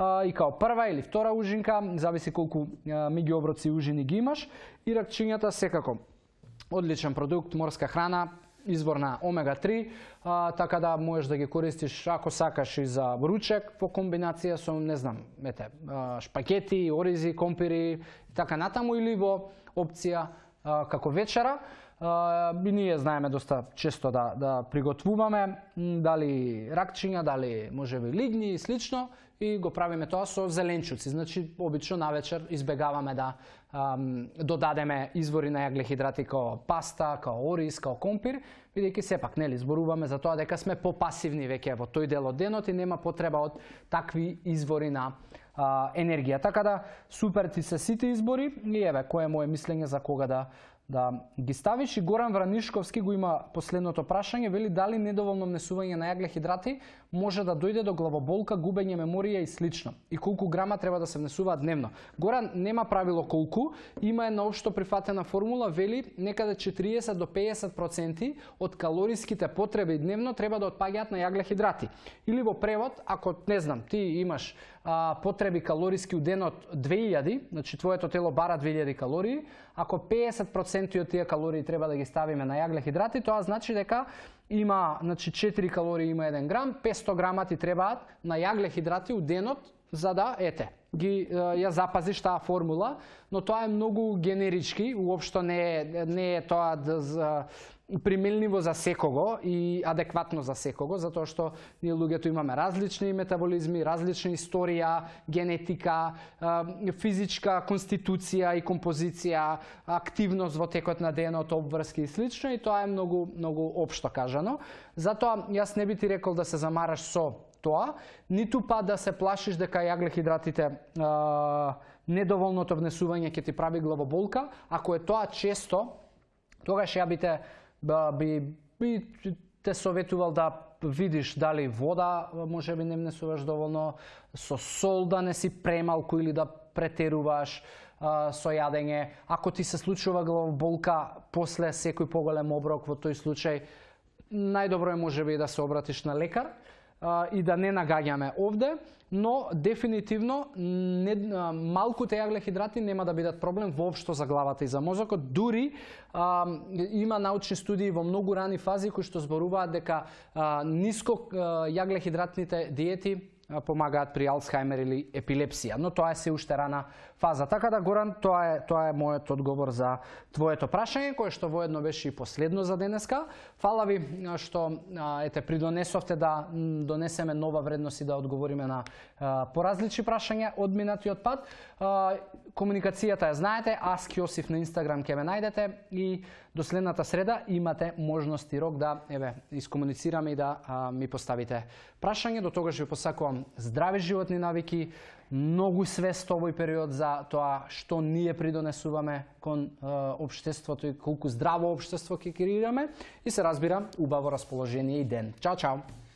и као прва или втора ужинка, зависи колку меѓу оброци и ужини ги имаш, и ракчињата секако одличен продукт, морска храна, извор на омега-3, така да можеш да ги користиш ако сакаш и за ручек по комбинација со, не знам, ете, шпакети, оризи, компири и така натаму или во опција а, како вечера. А, и ние знаеме доста често да, да приготвуваме, дали ракчиња, дали можеби лигни и слично, и го правиме тоа со зеленчуци. Значи, обично на вечер избегаваме да ам, додадеме извори на јаглехидрати као паста, као ориз, као компир, бидејќи сепак, нели, зборуваме за тоа дека сме попасивни веќе во тој дел од денот и нема потреба од такви извори на а, енергија. Така да, супер ти се сите избори и еве, кое е моје мислење за кога да да ги ставиш и Горан Вранишковски го има последното прашање, вели дали недоволно внесување на јаглехидрати може да дојде до главоболка, губење меморија и слично. И колку грама треба да се внесува дневно. Горан нема правило колку, има една општо прифатена формула, вели некаде 40 до 50% од калориските потреби дневно треба да отпаѓаат на јаглехидрати. Или во превод, ако не знам, ти имаш а, потреби калориски у денот 2000, значи твоето тело бара 2000 калории, ако 50% од тие калории треба да ги ставиме на јаглехидрати, тоа значи дека има значи 4 калории има 1 грам, 500 грама ти требаат на јагле хидрати у денот за да ете ги ја запазиш таа формула, но тоа е многу генерички, уопшто не е, не е тоа да примилниво за секого и адекватно за секого, затоа што ние луѓето имаме различни метаболизми, различна историја, генетика, физичка конституција и композиција, активност во текот на денот, обврски и слично, и тоа е многу, многу општо кажано. Затоа, јас не би ти рекол да се замараш со тоа, ниту па да се плашиш дека јаглехидратите недоволното внесување ќе ти прави главоболка, ако е тоа често, тогаш ја би те би, би те советувал да видиш дали вода може би не внесуваш доволно, со сол да не си премалку или да претеруваш а, со јадење. Ако ти се случува главоболка после секој поголем оброк во тој случај, најдобро е може би да се обратиш на лекар а, и да не нагаѓаме овде, но дефинитивно не, а, малкуте јаглехидрати нема да бидат проблем воопшто за главата и за мозокот. Дури а, има научни студии во многу рани фази кои што зборуваат дека а, ниско а, јаглехидратните диети помагаат при Алцхаймер или епилепсија, но тоа е се уште рана фаза. Така да Горан, тоа е тоа е мојот одговор за твоето прашање кое што воедно беше и последно за денеска. Фала ви што ете придонесовте да донесеме нова вредност и да одговориме на поразлични прашања од минатиот пат комуникацијата ја знаете, Ask Кјосиф на Инстаграм ќе ме најдете и до следната среда имате можност и рок да еве искомуницираме и да а, ми поставите прашање. До тогаш ви посакувам здрави животни навики, многу свест овој период за тоа што ние придонесуваме кон е, обштеството и колку здраво обштество ќе креираме и се разбира убаво расположение и ден. Чао чао.